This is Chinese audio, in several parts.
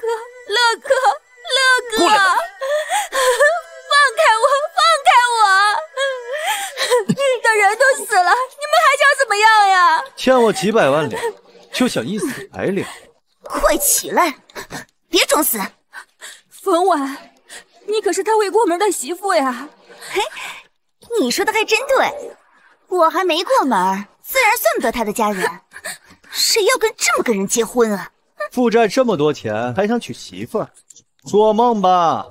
哥，乐哥，乐哥，放开我，放开我！人都死了，你们还想怎么样呀？欠我几百万两，就想一死百了？快起来，别装死！冯婉，你可是他未过门的媳妇呀！嘿，你说的还真对，我还没过门，自然算不得他的家人。谁要跟这么个人结婚啊？负债这么多钱，还想娶媳妇儿？做梦吧！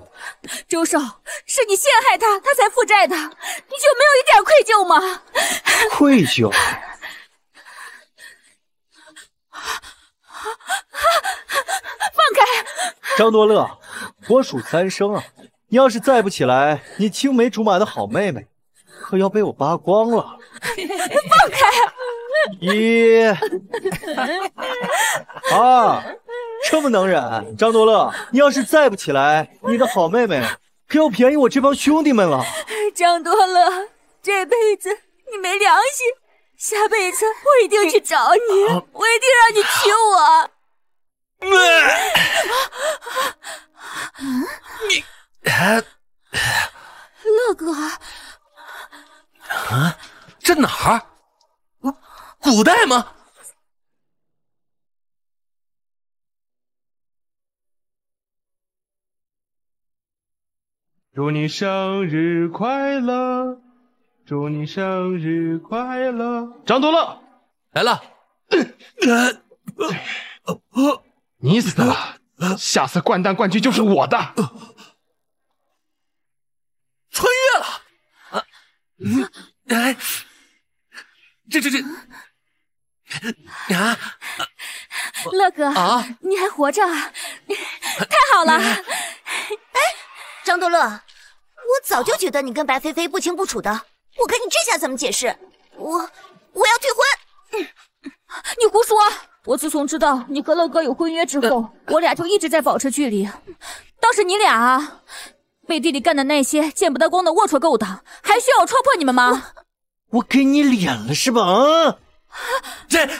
周少，是你陷害他，他才负债的。你就没有一点愧疚吗？愧疚？放开！张多乐，我数三声，你要是再不起来，你青梅竹马的好妹妹可要被我扒光了！放开！一，二，这么能忍，张多乐，你要是再不起来，你的好妹妹可要便宜我这帮兄弟们了。张多乐，这辈子你没良心，下辈子我一定去找你，我一定让你娶我。啊你，乐哥，啊，这哪儿？古代吗？祝你生日快乐，祝你生日快乐。张多乐来了。你死了，下次掼蛋冠军就是我的。穿越了？啊？嗯？哎，这这这。啊，乐哥，你还活着，太好了！哎，张多乐，我早就觉得你跟白菲菲不清不楚的，我看你这下怎么解释？我我要退婚！你胡说！我自从知道你和乐哥有婚约之后，我俩就一直在保持距离。倒是你俩，背地里干的那些见不得光的龌龊勾当，还需要我戳破你们吗？我给你脸了是吧？啊！这你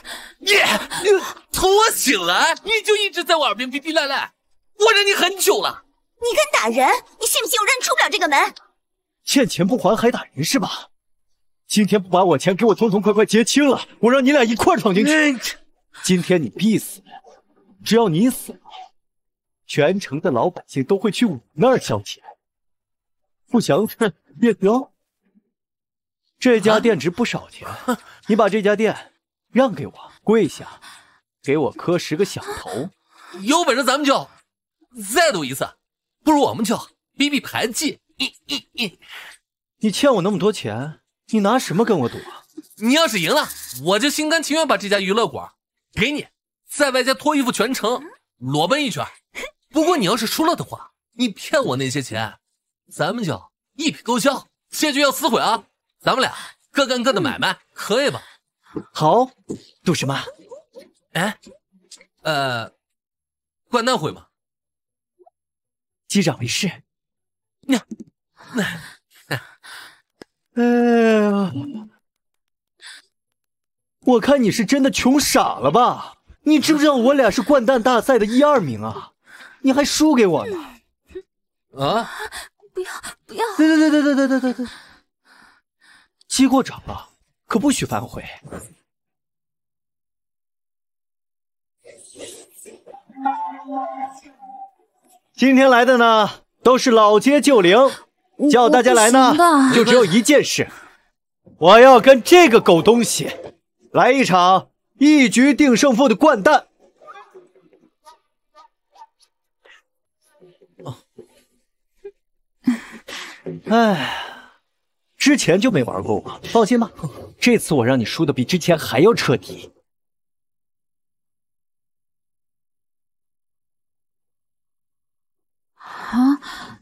你从我醒来，你就一直在我耳边逼逼赖赖，我忍你很久了。你敢打人，你信不信我让你出不了这个门？欠钱不还还打人是吧？今天不把我钱给我痛痛快快结清了，我让你俩一块闯进去。今天你必死，只要你死了，全城的老百姓都会去我那儿消遣。不想死之兆。这家店值不少钱，你把这家店让给我，跪下给我磕十个响头。有本事咱们就再赌一次，不如我们就比比牌技。你你你，你欠我那么多钱，你拿什么跟我赌？啊？你要是赢了，我就心甘情愿把这家娱乐馆给你，在外加脱衣服全程裸奔一圈。不过你要是输了的话，你骗我那些钱，咱们就一笔勾销，借据要撕毁啊。咱们俩各干各的买卖，可以吧？好，赌什么？哎，呃，灌蛋会吗？击掌为那、那哎，哎呦，我看你是真的穷傻了吧？你知不知道我俩是掼蛋大赛的一二名啊？你还输给我呢？啊？不要，不要！对对对对对对对对。击过掌了，可不许反悔。今天来的呢，都是老街旧邻，叫大家来呢，就只有一件事，我要跟这个狗东西来一场一局定胜负的掼蛋。哎。之前就没玩过我，放心吧，这次我让你输的比之前还要彻底。啊，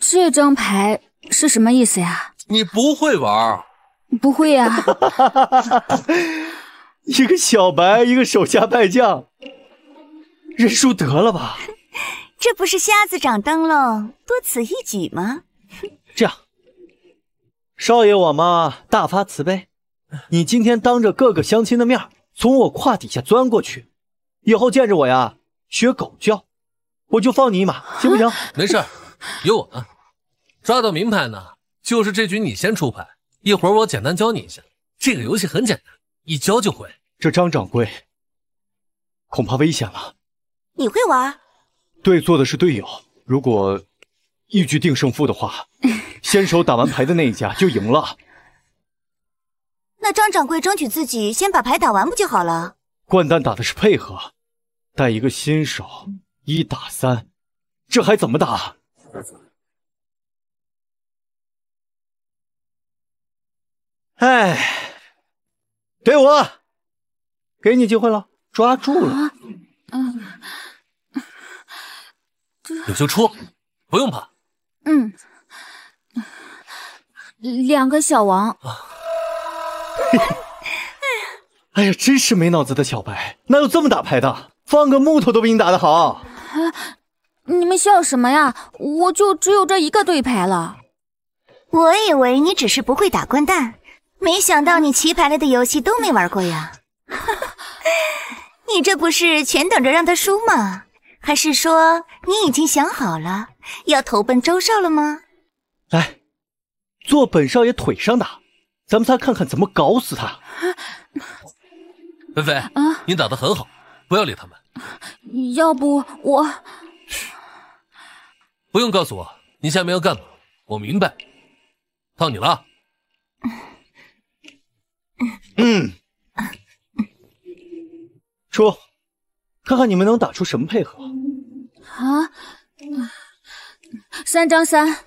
这张牌是什么意思呀？你不会玩？不会呀。一个小白，一个手下败将，认输得了吧？这不是瞎子长灯笼，多此一举吗？这样。少爷，我嘛大发慈悲，你今天当着各个乡亲的面从我胯底下钻过去，以后见着我呀学狗叫，我就放你一马，行不行？没事，有我呢。抓到明牌呢，就是这局你先出牌，一会儿我简单教你一下，这个游戏很简单，一教就会。这张掌柜恐怕危险了。你会玩？对，做的是队友。如果一局定胜负的话，先手打完牌的那一家就赢了。那张掌柜争取自己先把牌打完不就好了？掼蛋打的是配合，带一个新手一打三，这还怎么打？哎，给我，给你机会了，抓住了。嗯、有就出，不用怕。嗯，两个小王。哎呀，真是没脑子的小白，哪有这么打牌的？放个木头都比你打的好。你们笑什么呀？我就只有这一个对牌了。我以为你只是不会打掼蛋，没想到你棋牌类的游戏都没玩过呀。哈哈，你这不是全等着让他输吗？还是说你已经想好了？要投奔周少了吗？来，坐本少爷腿上打，咱们再看看怎么搞死他。菲菲，啊，你打的很好，不要理他们。要不我，不用告诉我，你下面要干嘛？我明白。到你了。嗯嗯，出，看看你们能打出什么配合。啊。三张三，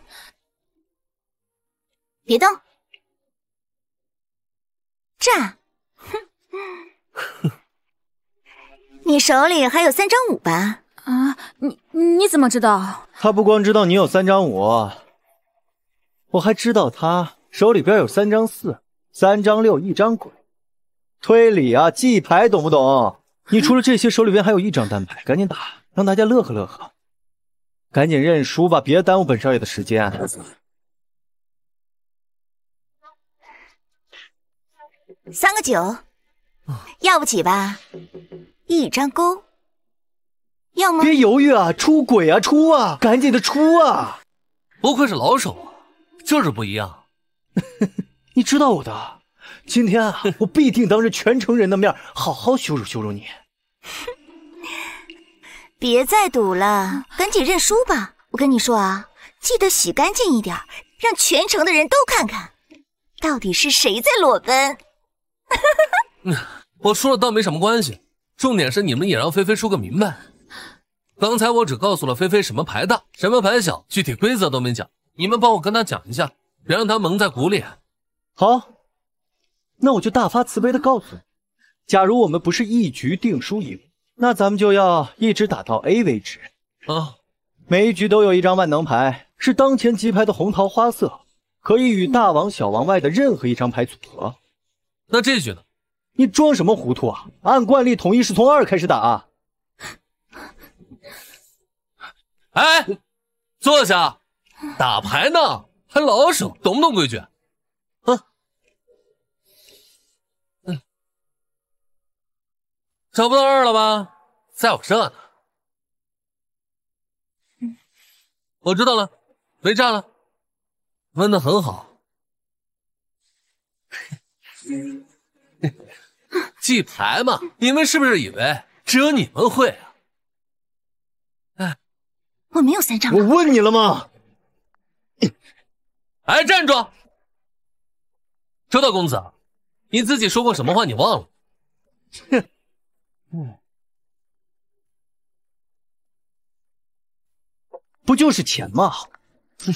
别动，诈！哼，哼，你手里还有三张五吧？啊，你你怎么知道？他不光知道你有三张五，我还知道他手里边有三张四、三张六、一张鬼。推理啊，记牌，懂不懂？你除了这些，手里边还有一张单牌，赶紧打，让大家乐呵乐呵。赶紧认输吧，别耽误本少爷的时间。三个九，要不起吧？一张弓。要么别犹豫啊，出鬼啊，出啊，赶紧的出啊！不愧是老手就是不一样。你知道我的，今天啊，我必定当着全城人的面好好羞辱羞辱你。别再赌了，赶紧认输吧！我跟你说啊，记得洗干净一点，让全城的人都看看，到底是谁在裸奔。哈 哈，我输了倒没什么关系，重点是你们也让菲菲说个明白。刚才我只告诉了菲菲什么牌大，什么牌小，具体规则都没讲，你们帮我跟他讲一下，别让他蒙在鼓里。好，那我就大发慈悲的告诉你，假如我们不是一局定输赢。那咱们就要一直打到 A 为止啊！每一局都有一张万能牌，是当前级牌的红桃花色，可以与大王、小王外的任何一张牌组合。那这局呢？你装什么糊涂啊？按惯例，统一是从二开始打啊！哎，坐下，打牌呢，还老手，懂不懂规矩？找不到二了吧？在我身上呢。我知道了，没炸了。问的很好。记牌嘛，你们是不是以为只有你们会啊？哎，我没有三张。我问你了吗？哎，站住！周大公子，你自己说过什么话你忘了？哼。嗯，不就是钱吗？哼，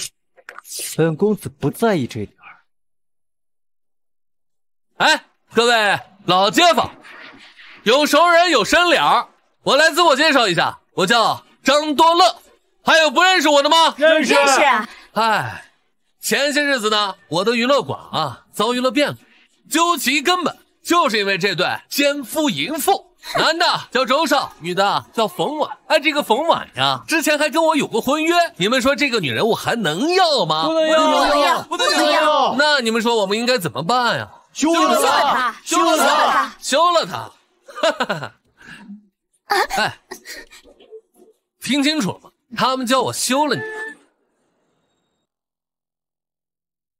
本公子不在意这点儿。哎，各位老街坊，有熟人有生脸我来自我介绍一下，我叫张多乐。还有不认识我的吗？认识。哎，前些日子呢，我的娱乐馆啊遭遇了变故，究其根本，就是因为这对奸夫淫妇。男的叫周少，女的叫冯婉。哎，这个冯婉呀，之前还跟我有过婚约。你们说这个女人，我还能要吗？不能要，不能要，不能要。那你们说，我们应该怎么办呀？休了她，休了她，休了她。哈哈。哎，听清楚了吗？他们叫我休了你。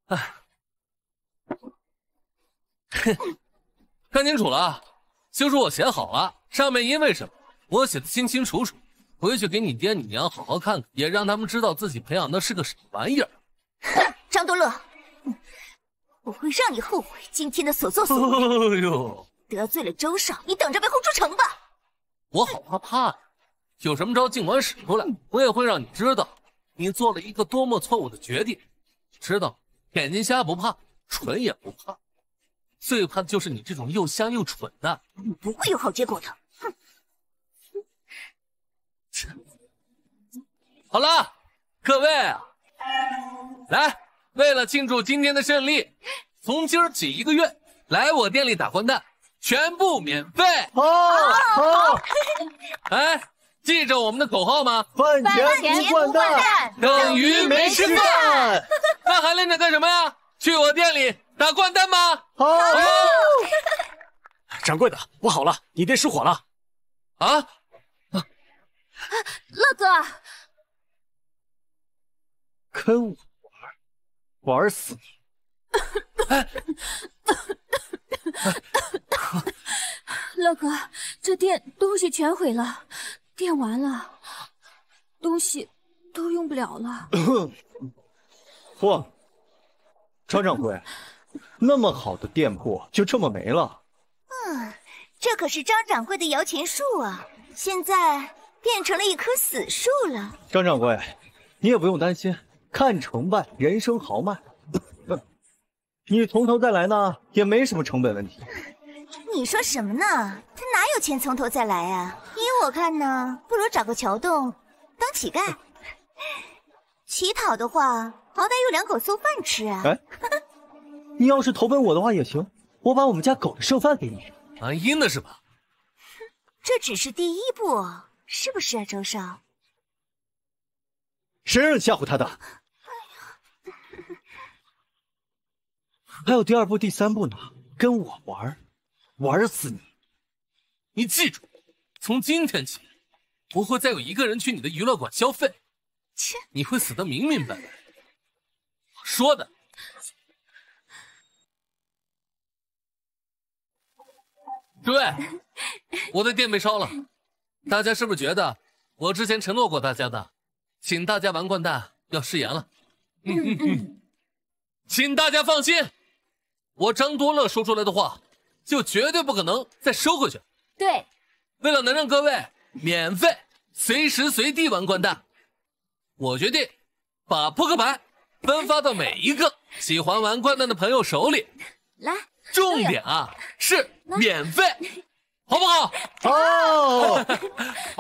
哎，哼，看清楚了。休说，我写好了，上面因为什么，我写的清清楚楚。回去给你爹你娘好好看看，也让他们知道自己培养的是个什么玩意儿。哼，张多乐，我会让你后悔今天的所作所为。得罪了周少，你等着被轰出城吧。我好怕怕呀，有什么招尽管使出来，我也会让你知道，你做了一个多么错误的决定。知道，眼睛瞎不怕，蠢也不怕。最怕的就是你这种又香又蠢的，你不会有好结果的。哼！好了，各位，来，为了庆祝今天的胜利，从今儿起一个月，来我店里打混蛋，全部免费。好，好。哎，记着我们的口号吗？饭钱不换蛋，等于没吃饭。那还愣着干什么呀？去我店里！打掼蛋吗？好。掌柜的，不好了，你店失火了。啊啊！乐哥，跟我玩，玩死你！乐哥，这店东西全毁了，店完了，东西都用不了了。嚯！张掌柜。那么好的店铺就这么没了？嗯，这可是张掌柜的摇钱树啊，现在变成了一棵死树了。张掌柜，你也不用担心，看成败，人生豪迈。你从头再来呢，也没什么成本问题。你说什么呢？他哪有钱从头再来啊？依我看呢，不如找个桥洞当乞丐，乞讨的话，好歹有两口馊饭吃啊。哎。你要是投奔我的话也行，我把我们家狗的剩饭给你。玩阴的是吧？这只是第一步，是不是啊，周少？谁让你吓唬他的？还有第二步、第三步呢，跟我玩，玩死你！你记住，从今天起，不会再有一个人去你的娱乐馆消费，切，你会死得明明白白。我说的。诸位，我的店被烧了，大家是不是觉得我之前承诺过大家的，请大家玩掼蛋要食言了？嗯嗯嗯，请大家放心，我张多乐说出来的话就绝对不可能再收回去。对，为了能让各位免费随时随地玩掼蛋，我决定把扑克牌分发到每一个喜欢玩掼蛋的朋友手里。来，重点啊是。免费，好不好？哦，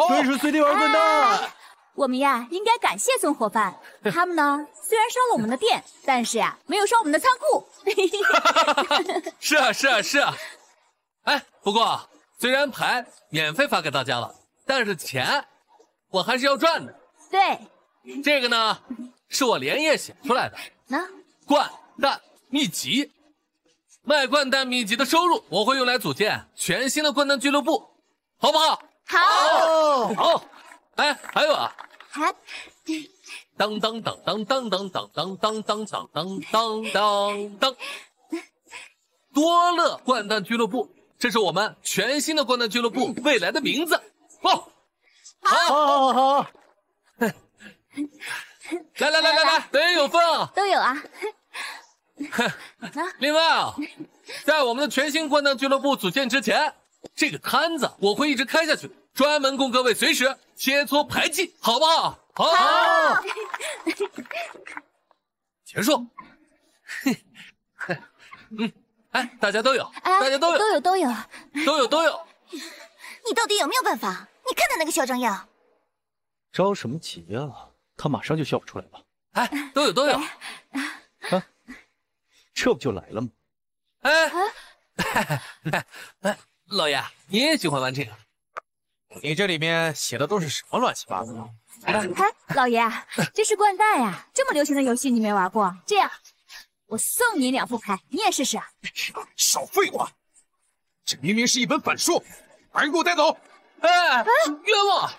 随时随地玩罐蛋。我们呀，应该感谢总伙伴。他们呢，虽然烧了我们的店，但是呀，没有烧我们的仓库。是啊，是啊，是啊。哎，不过虽然牌免费发给大家了，但是钱我还是要赚的。对，这个呢，是我连夜写出来的。呐。罐蛋秘籍。卖掼蛋秘籍的收入，我会用来组建全新的掼蛋俱乐部，好不好？好，好。哎，还有啊。当当当当当当当当当当当当当当。多乐掼蛋俱乐部，这是我们全新的掼蛋俱乐部未来的名字。好，好，好，好，好。好来来来来来，得有份。啊！都有啊。哼，另外啊，在我们的全新掼蛋俱乐部组建之前，这个摊子我会一直开下去，专门供各位随时切磋排技，好不好？好。结束。哼，嗯，哎，大家都有，大家都有，都有，都有，都有，都有。你到底有没有办法？你看他那个嚣张样，着什么急啊？他马上就笑不出来吧？哎，都有，都有。这不就来了吗？哎，哎，老爷，你也喜欢玩这个？你这里面写的都是什么乱七八糟的？哎，老爷，这是掼蛋呀，这么流行的游戏你没玩过？这样，我送你两副牌，你也试试。少废话，这明明是一本反书，把人给我带走！哎，冤枉！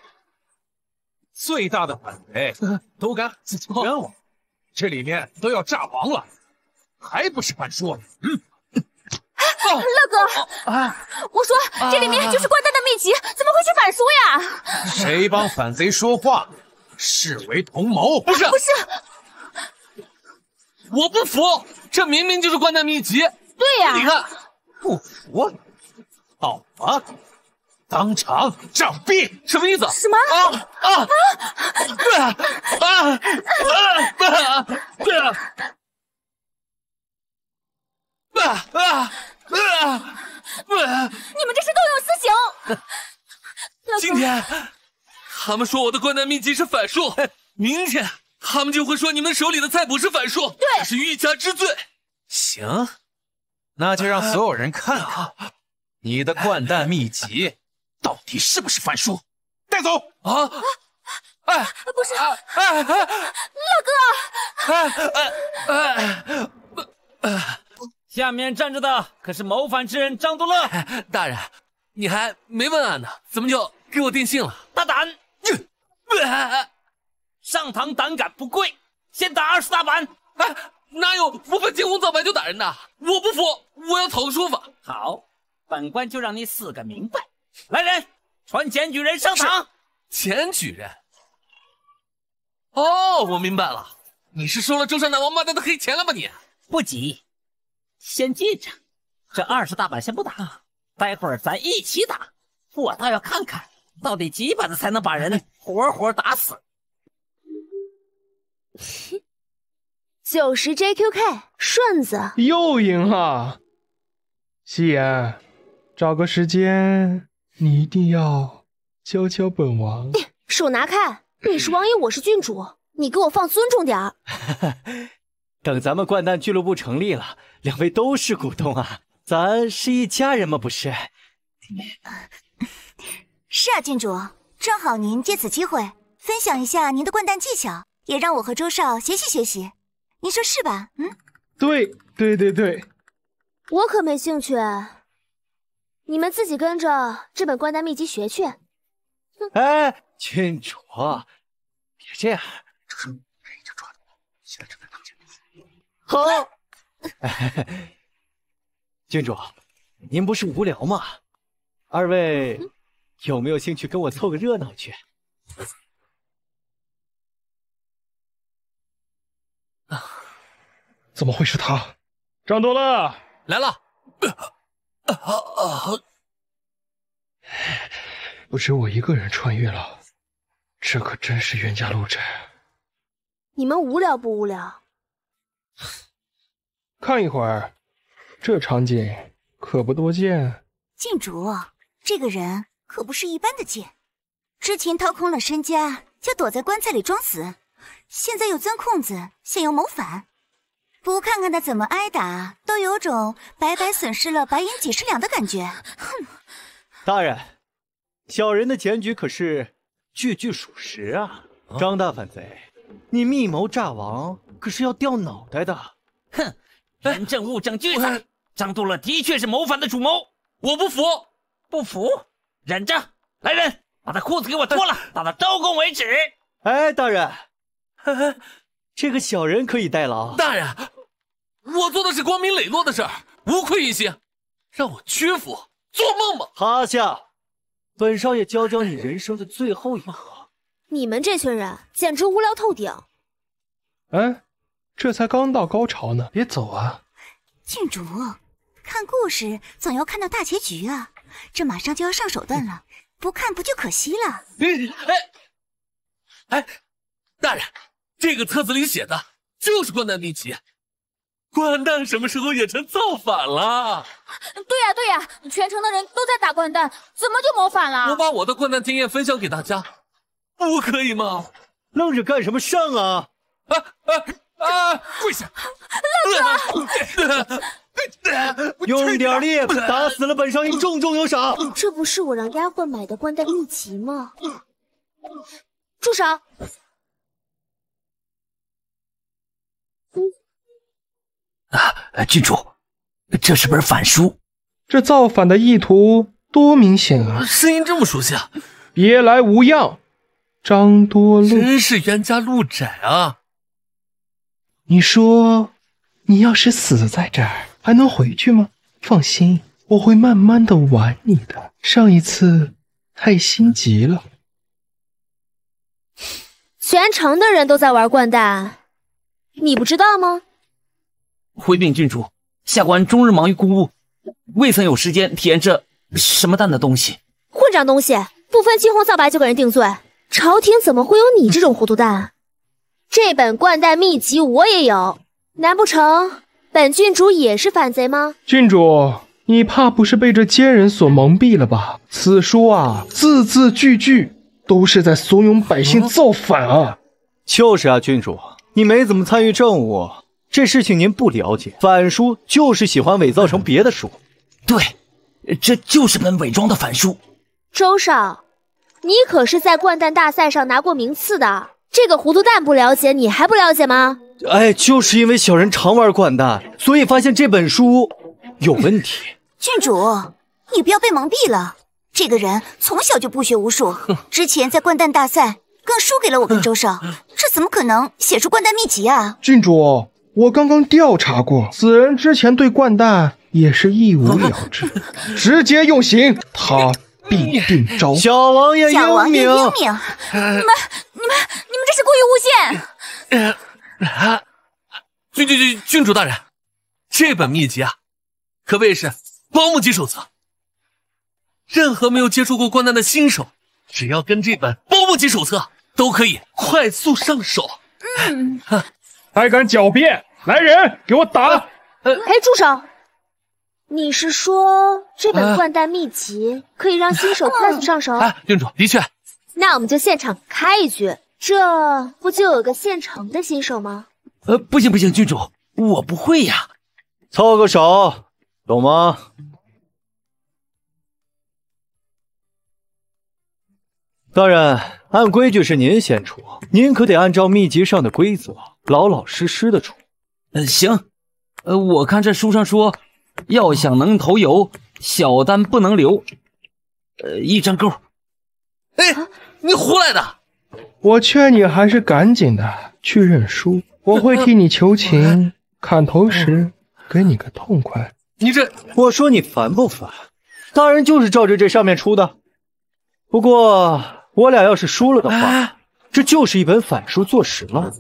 最大的反贼都敢，冤枉！这里面都要炸黄了。还不是反书？嗯。乐哥，啊，我说这里面就是关丹的秘籍，怎么会是反书呀？谁帮反贼说话，视为同谋。不是，不是，我不服，这明明就是关丹秘籍。对呀，你看，不服，好吧，当场杖毙，什么意思？什么？啊啊啊！对啊啊啊啊！对啊啊啊啊！你们这是动用私刑。今天他们说我的灌蛋秘籍是反术，明天他们就会说你们手里的菜谱是反术，对，是欲加之罪。行，那就让所有人看看，你的掼蛋秘籍到底是不是反术。带走。啊哎，不是。哎哎，老哥。哎哎下面站着的可是谋反之人张都乐，大人，你还没问俺呢，怎么就给我定性了？大胆！上堂胆敢不跪，先打二十大板。哎，哪有不本皂白就打人的？我不服，我要讨个说法。好，本官就让你死个明白。来人，传检举人上堂。检举人？哦，我明白了，你是收了周山南王八蛋的黑钱了吧？你不急。先记着，这二十大板先不打，待会儿咱一起打。我倒要看看到底几板子才能把人活活打死。九十 JQK 顺子又赢了。夕颜，找个时间，你一定要教教本王。手拿开！你是王爷，我是郡主，你给我放尊重点儿。等咱们掼蛋俱乐部成立了。两位都是股东啊，咱是一家人嘛，不是？是啊，郡主，正好您借此机会分享一下您的掼蛋技巧，也让我和周少学习学习，您说是吧？嗯，对对对对，我可没兴趣，你们自己跟着这本掼蛋秘籍学去。哎，郡主，别这样，周人抓到了，现在正在好。郡 主，您不是无聊吗？二位有没有兴趣跟我凑个热闹去？啊？怎么会是他？张多乐来了！不止我一个人穿越了，这可真是冤家路窄。你们无聊不无聊？看一会儿，这场景可不多见。郡主，这个人可不是一般的贱。之前掏空了身家，就躲在棺材里装死，现在又钻空子，想要谋反。不看看他怎么挨打，都有种白白损失了白银几十两的感觉。哼！大人，小人的检举可是句句属实啊。张大反贼，你密谋炸王，可是要掉脑袋的。哼！人 证物证俱在，张杜乐的确是谋反的主谋。我不服，不服，忍着。来人，把他裤子给我脱了，打到刀供为止。哎，大人，这个小人可以代劳。大人，我做的是光明磊落的事儿，无愧于心。让我屈服，做梦吧！趴下，本少爷教教你人生的最后一课。你们这群人简直无聊透顶。哎。这才刚到高潮呢，别走啊！郡主，看故事总要看到大结局啊，这马上就要上手段了，不看不就可惜了。哎哎，大人，这个册子里写的，就是关旦秘籍。关旦什么时候也成造反了？对呀对呀，全城的人都在打关旦，怎么就谋反了？我把我的关旦经验分享给大家，不可以吗？愣着干什么？上啊！哎哎。啊！跪下，用点力，打死了本少爷，重重有赏。这不是我让丫鬟买的冠带秘籍吗？住手！啊，郡主，这是本反书，这造反的意图多明显啊！声音这么熟悉啊！别来无恙，张多禄，真是冤家路窄啊！你说，你要是死在这儿，还能回去吗？放心，我会慢慢的玩你的。上一次太心急了。全城的人都在玩掼蛋，你不知道吗？回禀郡主，下官终日忙于公务，未曾有时间体验这什么蛋的东西。混账东西，不分青红皂白就给人定罪，朝廷怎么会有你这种糊涂蛋？这本掼蛋秘籍我也有，难不成本郡主也是反贼吗？郡主，你怕不是被这奸人所蒙蔽了吧？此书啊，字字句句都是在怂恿百姓造反啊！就是啊，郡主，你没怎么参与政务，这事情您不了解。反书就是喜欢伪造成别的书，对，这就是本伪装的反书。周少，你可是在掼蛋大赛上拿过名次的。这个糊涂蛋不了解你，还不了解吗？哎，就是因为小人常玩掼蛋，所以发现这本书有问题。郡主，你不要被蒙蔽了，这个人从小就不学无术，之前在掼蛋大赛更输给了我跟周少，这怎么可能写出掼蛋秘籍啊？郡主，我刚刚调查过，此人之前对掼蛋也是一无了知，直接用刑他。必定招 小王爷英明，小王爷英明，你们你们你们这是故意诬陷！郡郡郡郡主大人，这本秘籍啊，可谓是保姆级手册，任何没有接触过关蛋的新手，只要跟这本保姆级手册，都可以快速上手。还敢狡辩？来人，给我打！呃、哎，住手！你是说这本掼蛋秘籍可以让新手快速上手？哎，郡主，的确。那我们就现场开一局，这不就有个现成的新手吗？呃，不行不行，郡主，我不会呀。凑个手，懂吗？大人，按规矩是您先出，您可得按照秘籍上的规则，老老实实的出。嗯，行。呃，我看这书上说。要想能投油，小单不能留。呃，一张勾。哎，你胡来的！我劝你还是赶紧的去认输，我会替你求情。砍头时给你个痛快。你这，我说你烦不烦？大人就是照着这上面出的。不过我俩要是输了的话，这就是一本反书坐实了。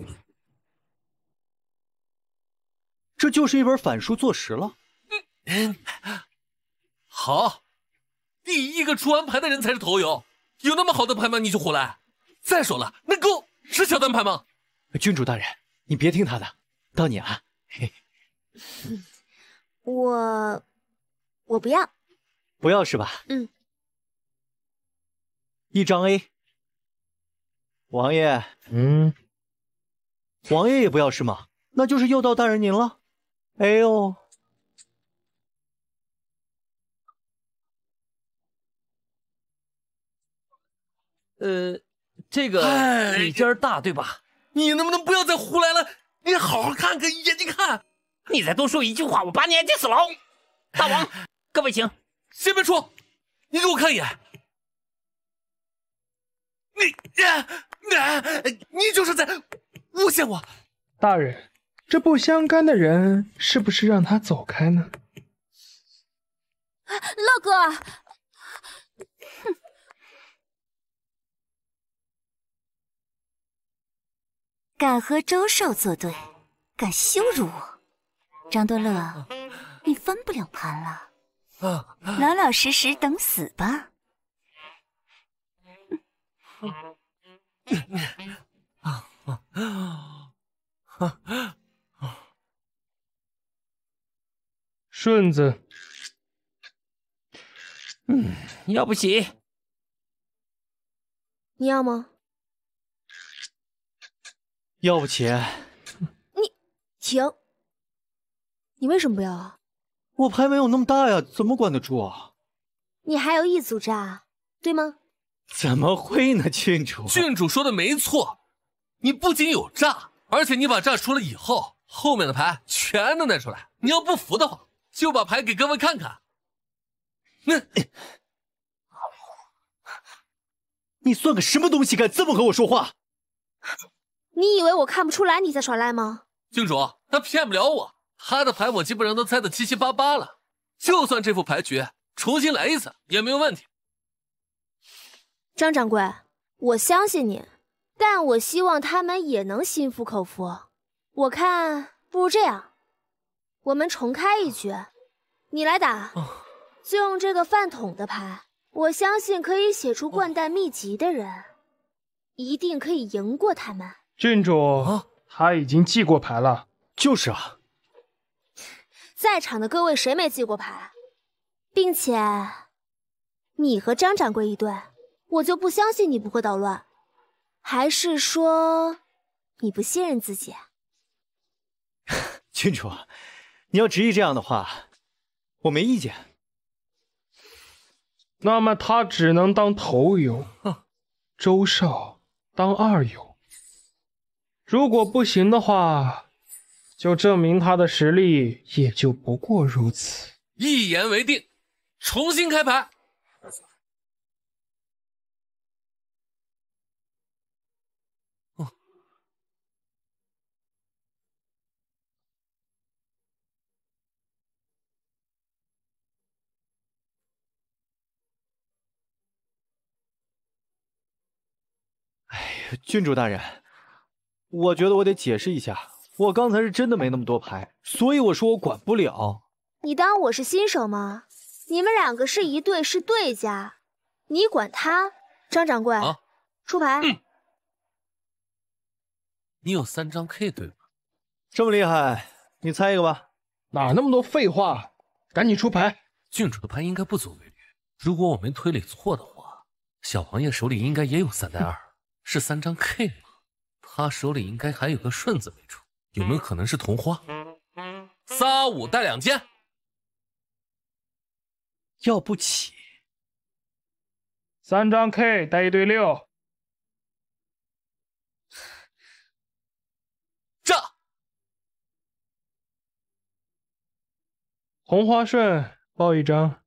这就是一本反书坐实了。嗯，好，第一个出完牌的人才是头油。有那么好的牌吗？你就胡来。再说了，那勾是小单牌吗？郡主大人，你别听他的，到你了。我我不要，不要是吧？嗯，一张 A。王爷，嗯，王爷也不要是吗？那就是又到大人您了。哎呦。呃，这个比尖儿大对吧？你能不能不要再胡来了？你好好看看眼睛看，你再多说一句话，我把你眼睛死了！大王，各位请先别说，你给我看一眼，你你你就是在诬陷我！大人，这不相干的人是不是让他走开呢？乐哥，哼。敢和周少作对，敢羞辱我，张多乐，你翻不了盘了，老老实实等死吧。顺子，嗯，要不起，你要吗？要不起！你停！你为什么不要啊？我牌没有那么大呀，怎么管得住啊？你还有一组炸，对吗？怎么会呢？郡主，郡主说的没错，你不仅有炸，而且你把炸出了以后，后面的牌全都带出来。你要不服的话，就把牌给各位看看。那，你算个什么东西？敢这么和我说话？你以为我看不出来你在耍赖吗？郡主，他骗不了我，他的牌我基本上都猜得七七八八了。就算这副牌局重新来一次也没有问题。张掌柜，我相信你，但我希望他们也能心服口服。我看不如这样，我们重开一局，你来打，就用这个饭桶的牌。我相信可以写出冠蛋秘籍的人，一定可以赢过他们。郡主，他已经记过牌了。就是啊，在场的各位谁没记过牌？并且你和张掌柜一对，我就不相信你不会捣乱。还是说你不信任自己？郡主，你要执意这样的话，我没意见。那么他只能当头哼，周少当二游。如果不行的话，就证明他的实力也就不过如此。一言为定，重新开牌。哎呀，郡主大人。我觉得我得解释一下，我刚才是真的没那么多牌，所以我说我管不了。你当我是新手吗？你们两个是一对，是对家，你管他？张掌柜，啊、出牌。你有三张 K 对吗？这么厉害，你猜一个吧。哪那么多废话，赶紧出牌。郡主的牌应该不足为虑。如果我没推理错的话，小王爷手里应该也有三带二，是三张 K。他手里应该还有个顺子没出，有没有可能是同花？三五带两件。要不起。三张 K 带一对六，炸。红花顺爆一张。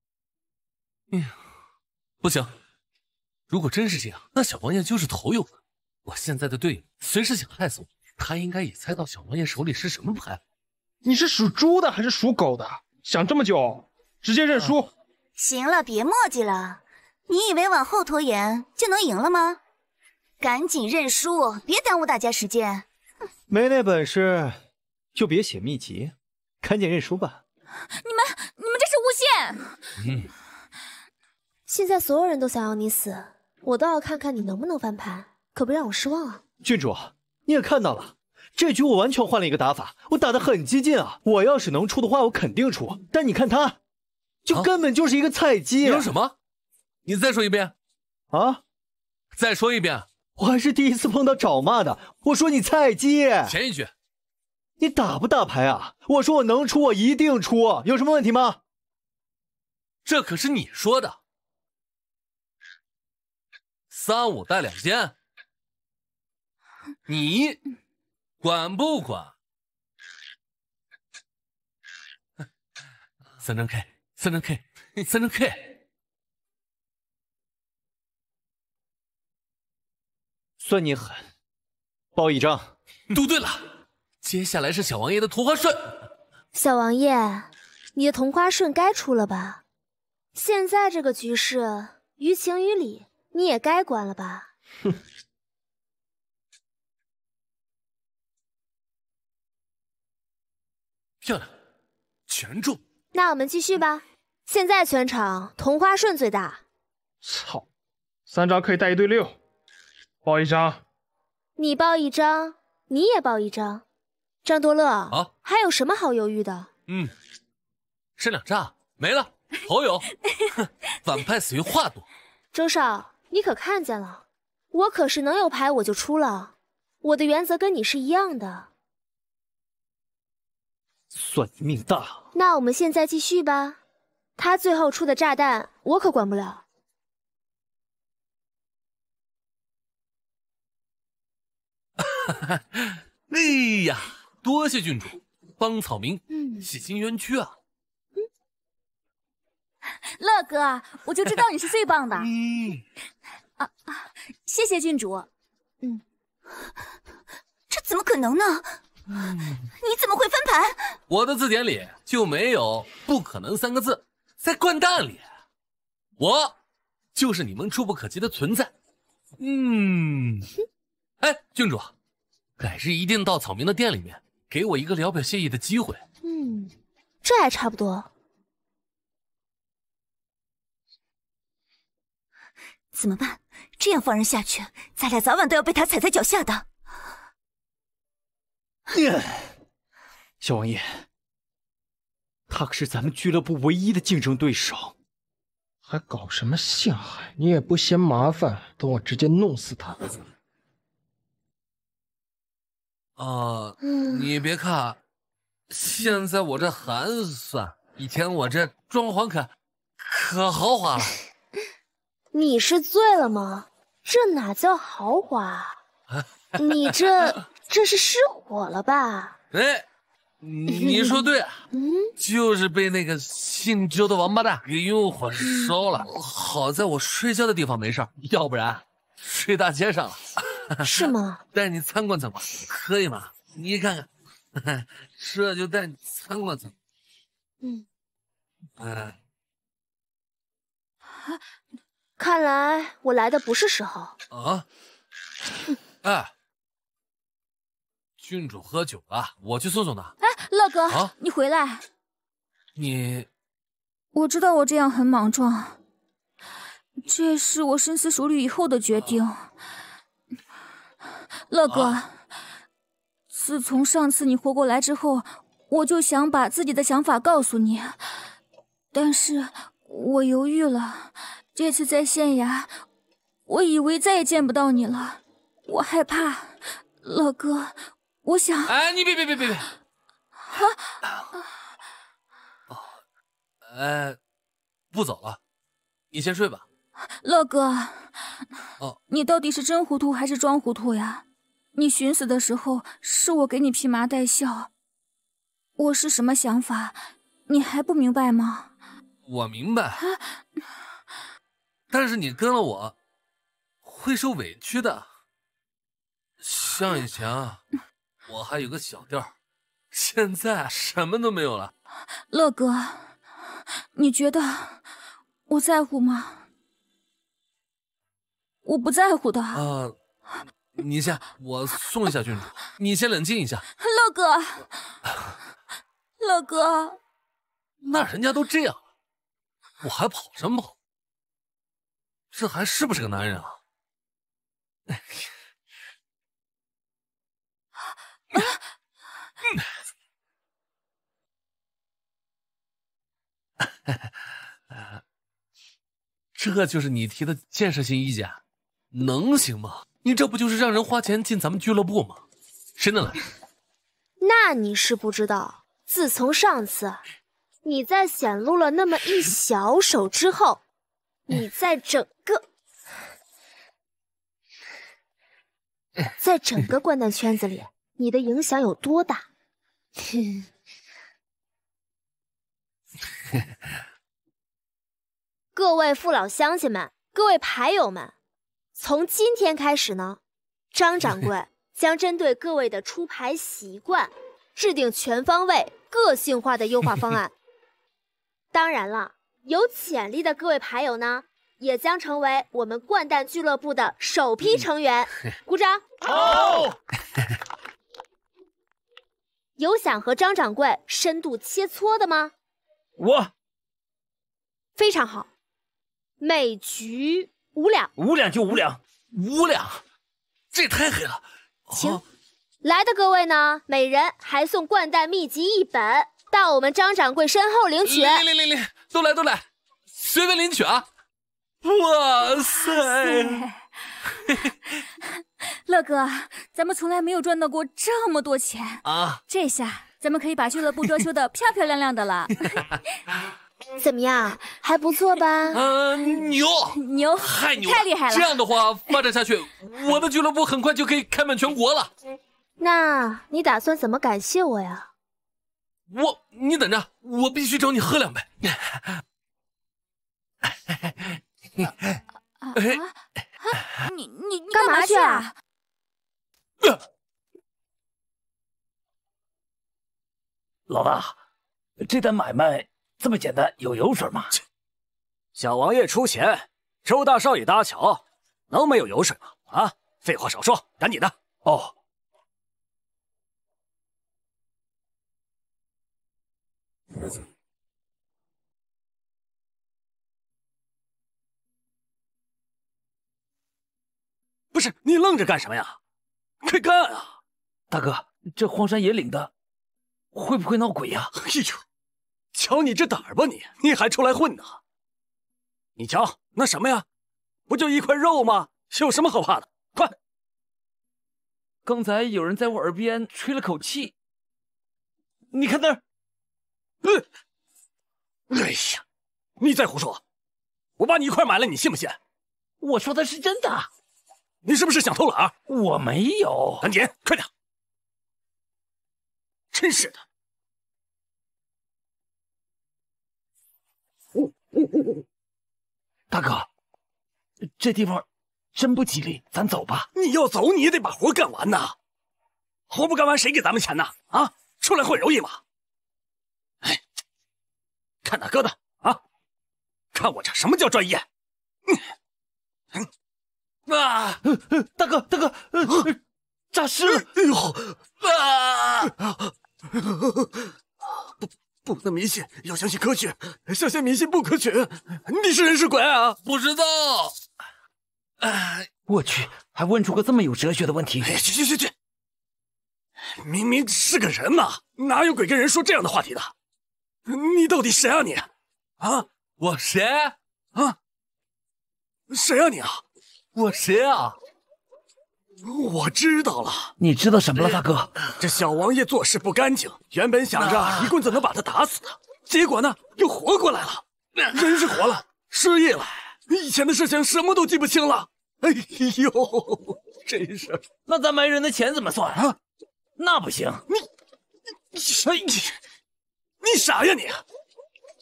不行，如果真是这样，那小王爷就是头有了。我现在的队友随时想害死我，他应该也猜到小王爷手里是什么牌你是属猪的还是属狗的？想这么久，直接认输。行了，别磨叽了。你以为往后拖延就能赢了吗？赶紧认输，别耽误大家时间。没那本事就别写秘籍，赶紧认输吧。你们，你们这是诬陷。嗯，现在所有人都想要你死，我倒要看看你能不能翻盘。可别让我失望啊！郡主，你也看到了，这局我完全换了一个打法，我打的很激进啊！我要是能出的话，我肯定出。但你看他，就根本就是一个菜鸡。你说什么？你再说一遍啊！再说一遍！我还是第一次碰到找骂的。我说你菜鸡。前一句，你打不打牌啊？我说我能出，我一定出，有什么问题吗？这可是你说的，三五带两尖。你管不管？三张 K，三张 K，三张 K，算你狠，包一张，赌对了。接下来是小王爷的同花顺。小王爷，你的同花顺该出了吧？现在这个局势，于情于理，你也该管了吧？哼。漂亮，全中。那我们继续吧。现在全场同花顺最大。操，三张可以带一对六，报一张。你报一张，你也报一张。张多乐，啊，还有什么好犹豫的？嗯，剩两张没了。侯勇，反派死于话多。周少，你可看见了？我可是能有牌我就出了，我的原则跟你是一样的。算你命大，那我们现在继续吧。他最后出的炸弹，我可管不了。哎呀，多谢郡主帮草民洗清冤屈啊！乐哥，我就知道你是最棒的。啊啊，谢谢郡主。嗯，这怎么可能呢？你怎么会翻盘？我的字典里就没有“不可能”三个字。在掼蛋里，我就是你们触不可及的存在。嗯，哎，郡主，改日一定到草民的店里面，给我一个聊表谢意的机会。嗯，这还差不多。怎么办？这样放任下去，咱俩早晚都要被他踩在脚下的。小王爷，他可是咱们俱乐部唯一的竞争对手，还搞什么陷害？你也不嫌麻烦，等我直接弄死他。啊，你别看现在我这寒酸，以前我这装潢可可豪华了。你是醉了吗？这哪叫豪华？你这。这是失火了吧？哎，你说对了，嗯，就是被那个姓周的王八蛋给用火烧了。好在我睡觉的地方没事，要不然睡大街上了。是吗？带你参观参观，可以吗？你看看，这就带你参观参观。嗯，啊，看来我来的不是时候。啊，哎。郡主喝酒了，我去送送她。哎，乐哥，你回来。你，我知道我这样很莽撞，这是我深思熟虑以后的决定。乐哥，自从上次你活过来之后，我就想把自己的想法告诉你，但是我犹豫了。这次在县衙，我以为再也见不到你了，我害怕，乐哥。我想，哎，你别别别别别，啊，哦，呃，不走了，你先睡吧，乐哥。哦，你到底是真糊涂还是装糊涂呀？你寻死的时候是我给你披麻戴孝，我是什么想法，你还不明白吗？我明白，但是你跟了我会受委屈的，像以前。我还有个小店现在什么都没有了。乐哥，你觉得我在乎吗？我不在乎的。呃，你先，我送一下郡主。你先冷静一下，乐哥，乐哥。那人家都这样了，我还跑什么跑？这还是不是个男人啊？哎呀！这就是你提的建设性意见，能行吗？你这不就是让人花钱进咱们俱乐部吗？谁能来？那你是不知道，自从上次你在显露了那么一小手之后，你在整个在整个掼蛋圈子里，你的影响有多大？各位父老乡亲们，各位牌友们，从今天开始呢，张掌柜 将针对各位的出牌习惯，制定全方位个性化的优化方案。当然了，有潜力的各位牌友呢，也将成为我们掼蛋俱乐部的首批成员。鼓掌！好。有想和张掌柜深度切磋的吗？我。非常好，每局五两。五两就五两，五两，这也太黑了。请。来的各位呢，每人还送掼蛋秘籍一本，到我们张掌柜身后领取。领领领领，都来都来，随便领取啊。哇塞。乐哥，咱们从来没有赚到过这么多钱啊！这下咱们可以把俱乐部装修的漂漂亮亮的了。怎么样，还不错吧？嗯，牛 牛，太牛，太厉害了！这样的话，发展下去，我的俱乐部很快就可以开满全国了。那你打算怎么感谢我呀？我，你等着，我必须找你喝两杯。啊！你你你干嘛去啊？老大，这单买卖这么简单，有油水吗？小王爷出钱，周大少爷搭桥，能没有油水吗？啊！废话少说，赶紧的。哦。不是你愣着干什么呀？快干啊！大哥，这荒山野岭的，会不会闹鬼呀？哎呦，瞧你这胆儿吧，你你还出来混呢？你瞧那什么呀？不就一块肉吗？有什么好怕的？快！刚才有人在我耳边吹了口气，你看那儿。嗯，哎呀，你再胡说，我把你一块埋了，你信不信？我说的是真的。你是不是想偷懒？我没有，赶紧快点！真是的，大哥，这地方真不吉利，咱走吧。你要走，你也得把活干完呐。活不干完，谁给咱们钱呢？啊，出来混容易吗？哎，看大哥的啊，看我这什么叫专业？嗯嗯。啊！大哥，大哥，诈尸了！哎呦！啊！不，不能迷信，要相信科学，相信迷信不可取。你是人是鬼啊？不知道。啊！我去，还问出个这么有哲学的问题！去去去去！明明是个人嘛，哪有鬼跟人说这样的话题的？你到底谁啊你？啊！我谁？啊？谁啊你啊？我谁啊？我知道了，你知道什么了，大哥？这小王爷做事不干净，原本想着一棍子能把他打死的，结果呢，又活过来了，人是活了，失忆了，以前的事情什么都记不清了。哎呦，真是！那咱埋人的钱怎么算啊？那不行，你你你，你傻呀你？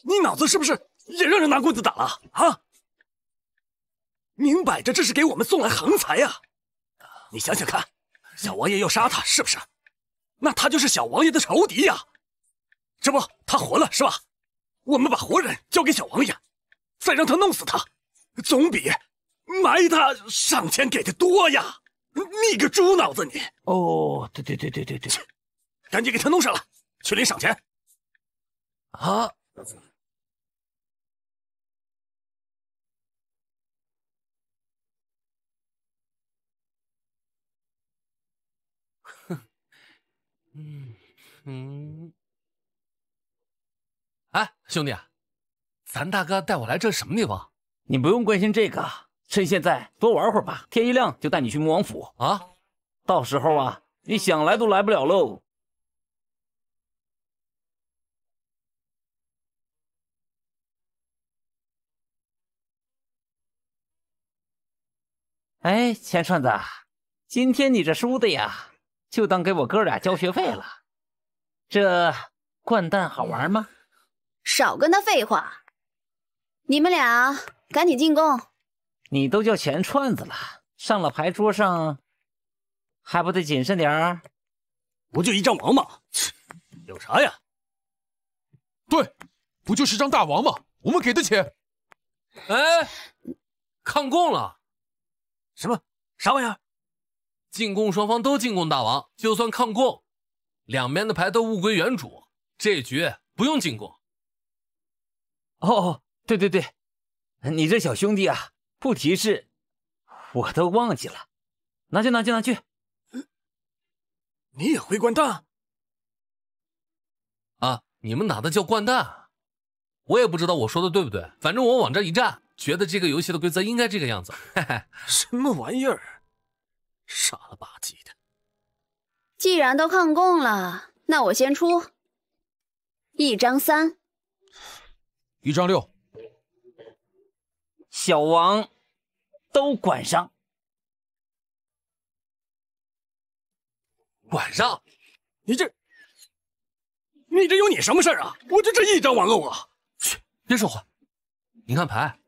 你脑子是不是也让人拿棍子打了啊？明摆着这是给我们送来横财呀！你想想看，小王爷要杀他是不是？那他就是小王爷的仇敌呀！这不，他活了是吧？我们把活人交给小王爷，再让他弄死他，总比埋他上钱给的多呀！你个猪脑子，你！哦，对对对对对对，赶紧给他弄上来，去领赏钱。啊！嗯嗯，哎，兄弟，咱大哥带我来这什么地方？你不用关心这个，趁现在多玩会儿吧。天一亮就带你去穆王府啊！到时候啊，你想来都来不了喽。哎，钱串子，今天你这输的呀？就当给我哥俩交学费了，这掼蛋好玩吗？少跟他废话，你们俩赶紧进贡。你都叫钱串子了，上了牌桌上还不得谨慎点儿？不就一张王吗？有啥呀？对，不就是张大王吗？我们给得起。哎，抗供了？什么？啥玩意？进贡双方都进贡，大王就算抗贡，两边的牌都物归原主，这局不用进贡。哦，对对对，你这小兄弟啊，不提示我都忘记了，拿去拿去拿去。你也会掼蛋？啊，你们哪的叫掼蛋？我也不知道我说的对不对，反正我往这一站，觉得这个游戏的规则应该这个样子。什么玩意儿？傻了吧唧的！既然都抗供了，那我先出一张三，一张六，小王都管上，管上！你这你这有你什么事儿啊？我就这一张玩六啊！嘘，别说话，你看牌。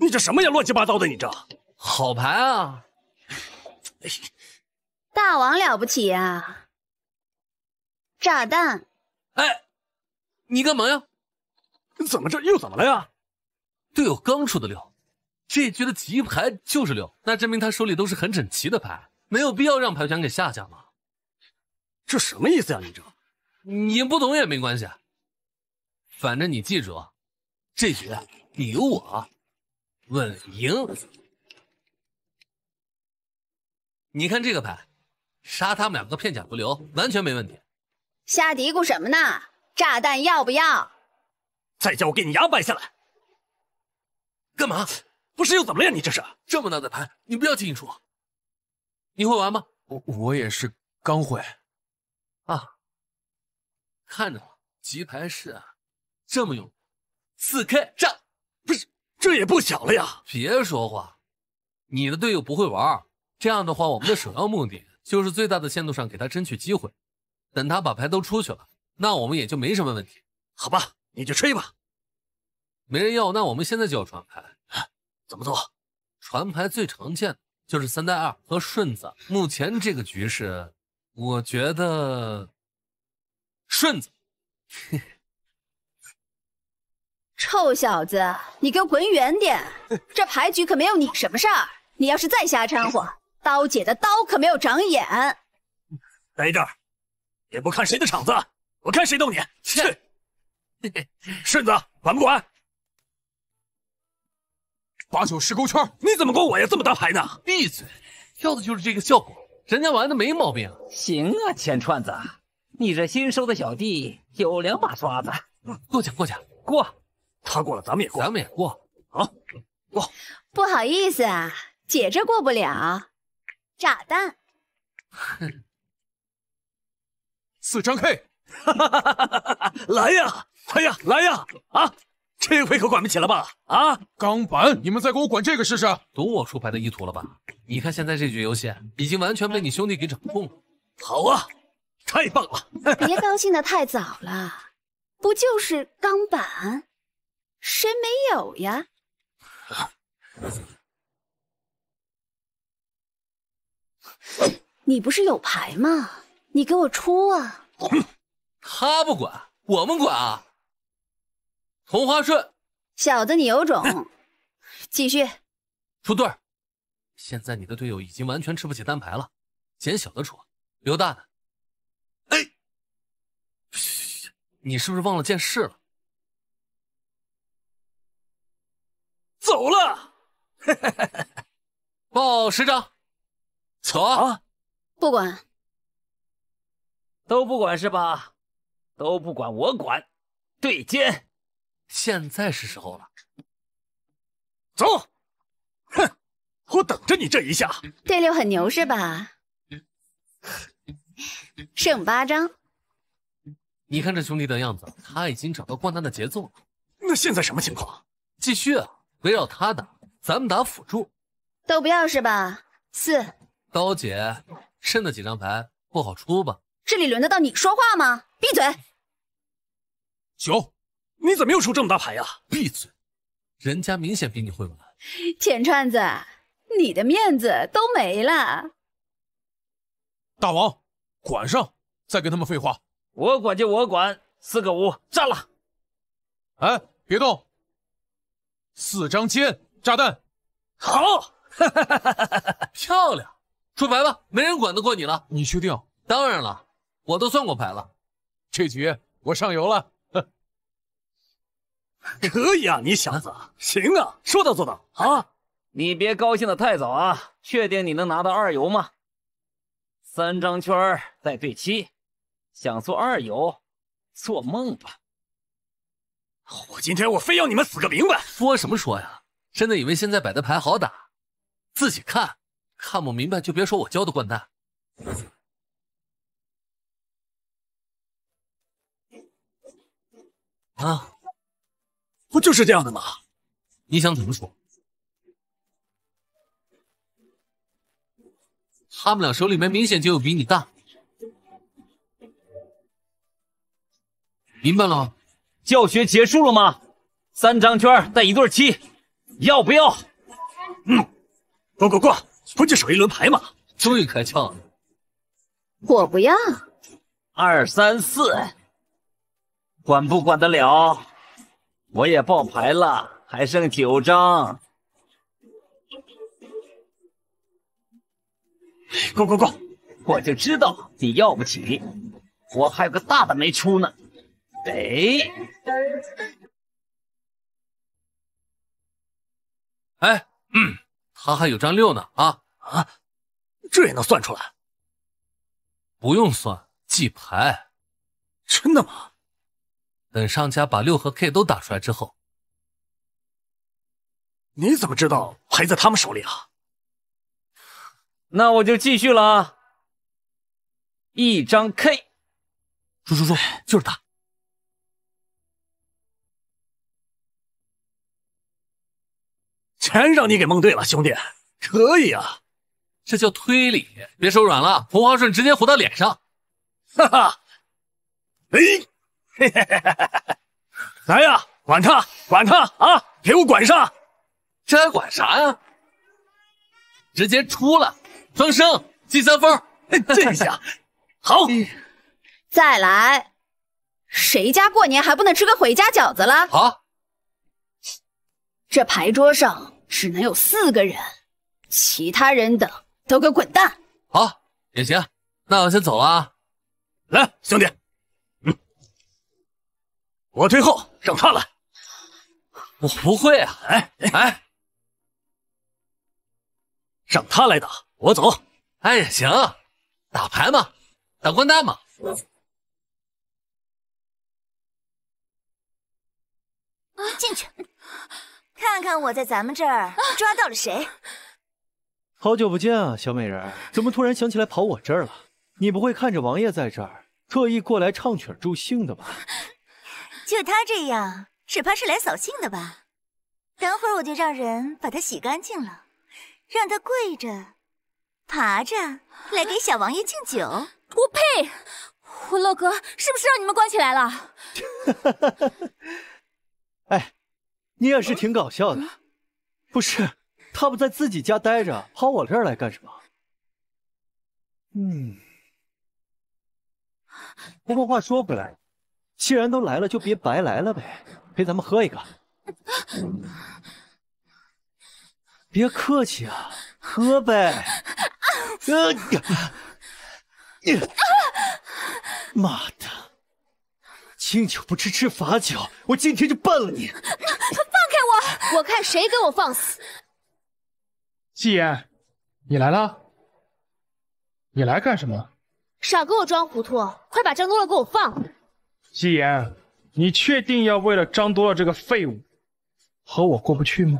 你这什么呀，乱七八糟的！你这好牌啊，大王了不起呀！炸弹！哎，你干嘛呀？怎么这又怎么了呀？队友刚出的六，这局的棋牌就是六，那证明他手里都是很整齐的牌，没有必要让牌权给下家嘛。这什么意思呀？你这，你不懂也没关系，反正你记住，这局你有我。稳赢！你看这个牌，杀他们两个，片甲不留，完全没问题。瞎嘀咕什么呢？炸弹要不要？再叫，我给你牙掰下来！干嘛？不是又怎么了？你这是这么大的牌，你不要轻易出。你会玩吗？我我也是刚会。啊！看着吧，棋牌室啊，这么有，四 K 炸！不是。这也不小了呀！别说话，你的队友不会玩，这样的话，我们的首要目的就是最大的限度上给他争取机会。等他把牌都出去了，那我们也就没什么问题。好吧，你就吹吧。没人要，那我们现在就要传牌。怎么做？传牌最常见的就是三带二和顺子。目前这个局势，我觉得顺子。臭小子，你给我滚远点！这牌局可没有你什么事儿。你要是再瞎掺和，刀姐的刀可没有长眼。待这儿，也不看谁的场子，我看谁动你。嘿，顺子，管不管？八九十勾圈，你怎么管我呀？这么大牌呢？闭嘴！要的就是这个效果，人家玩的没毛病。行啊，钱串子，你这新收的小弟有两把刷子。过奖过奖过。他过了，咱们也过。咱们也过，啊，过。不好意思啊，姐这过不了，炸弹。四张 K，来呀！来呀，来呀！啊，这回可管不起了吧？啊，钢板，你们再给我管这个试试，懂我出牌的意图了吧？你看现在这局游戏已经完全被你兄弟给掌控了。好啊，太棒了！别高兴的太早了，不就是钢板？谁没有呀？你不是有牌吗？你给我出啊！他不管，我们管啊！同花顺，小的你有种，继续出对现在你的队友已经完全吃不起单牌了，捡小的出，留大的。哎，你是不是忘了件事了？走了，报十张，走，啊，不管，都不管是吧？都不管我管，对尖，现在是时候了，走，哼，我等着你这一下，对六很牛是吧？剩八张，你看这兄弟的样子，他已经找到掼蛋的节奏了。那现在什么情况？继续。啊。围绕他打，咱们打辅助，都不要是吧？四刀姐剩的几张牌不好出吧？这里轮得到你说话吗？闭嘴！九，你怎么又出这么大牌呀？闭嘴！人家明显比你会玩。钱串子，你的面子都没了。大王，管上，再跟他们废话。我管就我管，四个五炸了。哎，别动。四张尖炸弹，好，漂亮。说白吧，没人管得过你了。你确定？当然了，我都算过牌了，这局我上油了。可以啊，你小子，行啊，说到做到。啊。你别高兴的太早啊，确定你能拿到二游吗？三张圈在对七，想做二游，做梦吧。我今天我非要你们死个明白！说什么说呀？真的以为现在摆的牌好打？自己看，看不明白就别说我教的惯蛋啊！不就是这样的吗？你想怎么说？他们俩手里面明显就有比你大，明白了吗？教学结束了吗？三张圈带一对七，要不要？嗯，过过过，不就少一轮牌吗？终于开窍了。我不要。二三四，管不管得了？我也爆牌了，还剩九张。过过过，我就知道你要不起。我还有个大的没出呢。哎，哎，他还有张六呢啊啊，这也能算出来？不用算，记牌。真的吗？等上家把六和 K 都打出来之后，你怎么知道牌在他们手里啊？那我就继续了啊，一张 K，说说说，就是他。全让你给蒙对了，兄弟，可以啊，这叫推理。别手软了，洪华顺直接糊到脸上。哈哈，哎，嘿嘿嘿嘿嘿，来呀，管他，管他啊，给我管上。这还管啥呀？直接出了，增生记三分，这下 好。再来，谁家过年还不能吃个回家饺子了？好，这牌桌上。只能有四个人，其他人等都给滚蛋。好，也行，那我先走了啊。来，兄弟，嗯，我退后，让他来。我不会啊，哎哎，让他来打，我走。哎呀，行，打牌嘛，打官单嘛。进去。看看我在咱们这儿抓到了谁？好久不见啊，小美人，怎么突然想起来跑我这儿了？你不会看着王爷在这儿，特意过来唱曲助兴的吧？就他这样，只怕是来扫兴的吧？等会儿我就让人把他洗干净了，让他跪着、爬着来给小王爷敬酒。我呸！我乐哥是不是让你们关起来了？哎。你也是挺搞笑的，不是？他不在自己家待着，跑我这儿来干什么？嗯。不过话说回来，既然都来了，就别白来了呗，陪咱们喝一个。别客气啊，喝呗。哎你！妈的！敬酒不吃吃罚酒，我今天就办了你。我看谁给我放肆！夕颜，你来了，你来干什么？少给我装糊涂！快把张多乐给我放！夕颜，你确定要为了张多乐这个废物和我过不去吗？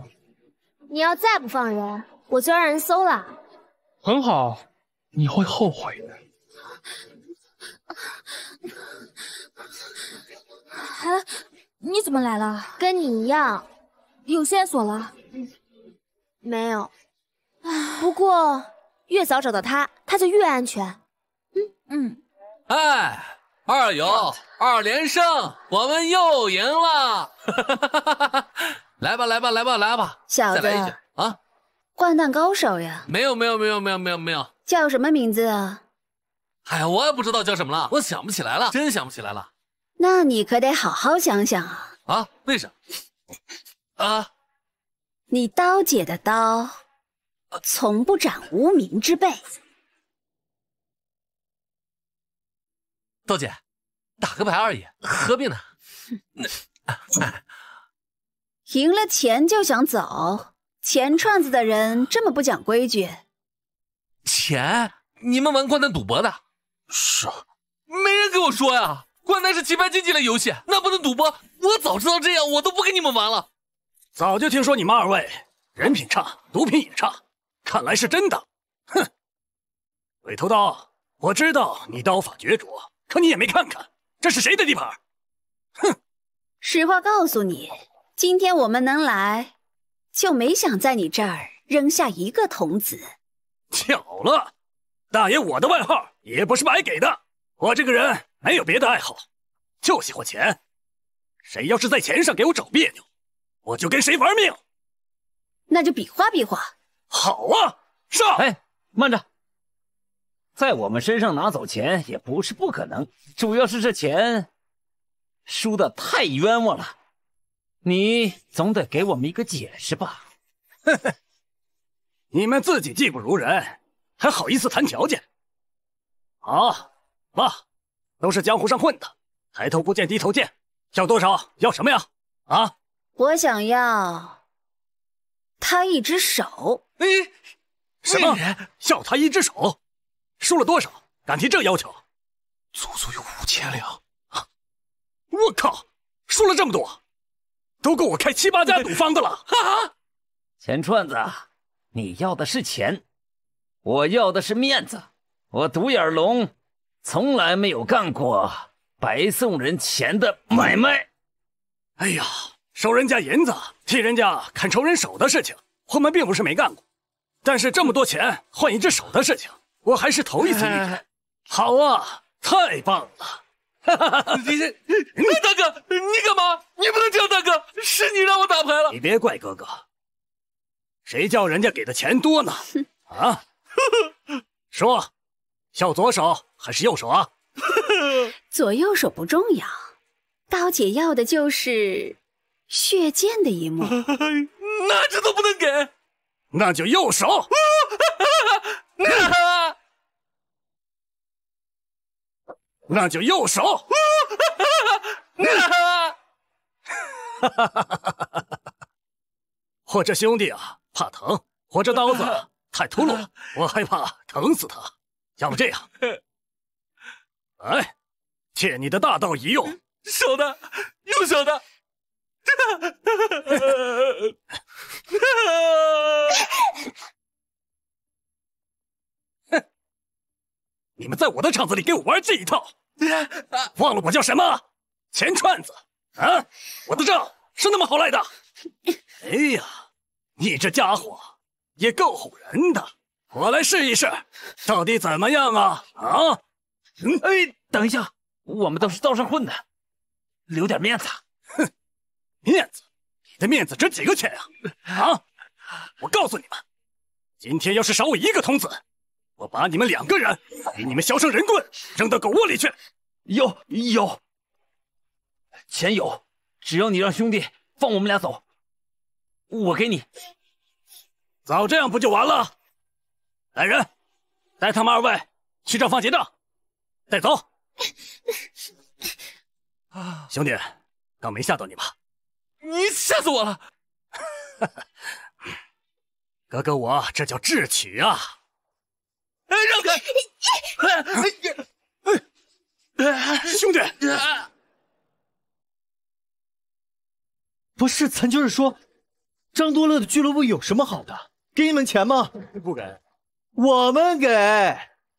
你要再不放人，我就让人搜了。很好，你会后悔的。啊，你怎么来了？跟你一样。有线索了？没有。不过越早找到他，他就越安全。嗯嗯。哎，二友二连胜，我们又赢了。来吧来吧来吧来吧，再来一局啊！掼蛋高手呀？没有没有没有没有没有没有。叫什么名字啊？哎呀，我也不知道叫什么了，我想不起来了，真想不起来了。那你可得好好想想啊！啊？为啥？啊！你刀姐的刀，从不斩无名之辈。刀姐，打个牌而已，何必呢？赢了钱就想走，钱串子的人这么不讲规矩。钱？你们玩掼蛋赌博的？是。没人跟我说呀！掼蛋是棋牌竞技类游戏，那不能赌博。我早知道这样，我都不跟你们玩了。早就听说你们二位人品差，毒品也差，看来是真的。哼，鬼头刀，我知道你刀法绝卓，可你也没看看这是谁的地盘。哼，实话告诉你，今天我们能来，就没想在你这儿扔下一个童子。巧了，大爷，我的外号也不是白给的。我这个人没有别的爱好，就喜欢钱。谁要是在钱上给我找别扭？我就跟谁玩命，那就比划比划。好啊，上！哎，慢着，在我们身上拿走钱也不是不可能，主要是这钱输的太冤枉了，你总得给我们一个解释吧？哼哼，你们自己技不如人，还好意思谈条件？好了，都是江湖上混的，抬头不见低头见，要多少？要什么呀？啊？我想要他一只手。哎，什么？要他一只手？输了多少？敢提这要求？足足有五千两啊！我靠，输了这么多，都够我开七八家赌坊的了！哈哈。钱串子，你要的是钱，我要的是面子。我独眼龙从来没有干过白送人钱的买卖。哎呀！收人家银子，替人家砍仇人手的事情，我们并不是没干过。但是这么多钱换一只手的事情，我还是头一次遇见。好啊，太棒了！哈哈，你，大哥，你干嘛？你不能这样，大哥，是你让我打牌了。你别怪哥哥，谁叫人家给的钱多呢？啊？说，笑左手还是右手啊？左右手不重要，刀姐要的就是。血溅的一幕，那这都不能给，那就右手，那就右手，我 这兄弟啊怕疼，我这刀子太秃噜了，我害怕疼死他。要不这样，来，借你的大刀一用，小的，用小的。你们在我的场子里给我玩这一套，忘了我叫什么？钱串子啊！我的账是那么好赖的？哎呀，你这家伙也够唬人的！我来试一试，到底怎么样啊？啊？嗯、哎，等一下，我们都是道上混的，留点面子。哼，面子，你的面子值几个钱啊？啊！我告诉你们，今天要是少我一个童子，我把你们两个人给你们削成人棍，扔到狗窝里去。有有，钱有，只要你让兄弟放我们俩走，我给你。早这样不就完了？来人，带他们二位去账房结账，带走。啊，兄弟，刚没吓到你吧？你吓死我了！哥哥，我这叫智取啊！哎，让开！哎哎哎！兄弟，不是，咱就是说，张多乐的俱乐部有什么好的？给你们钱吗？不给，我们给。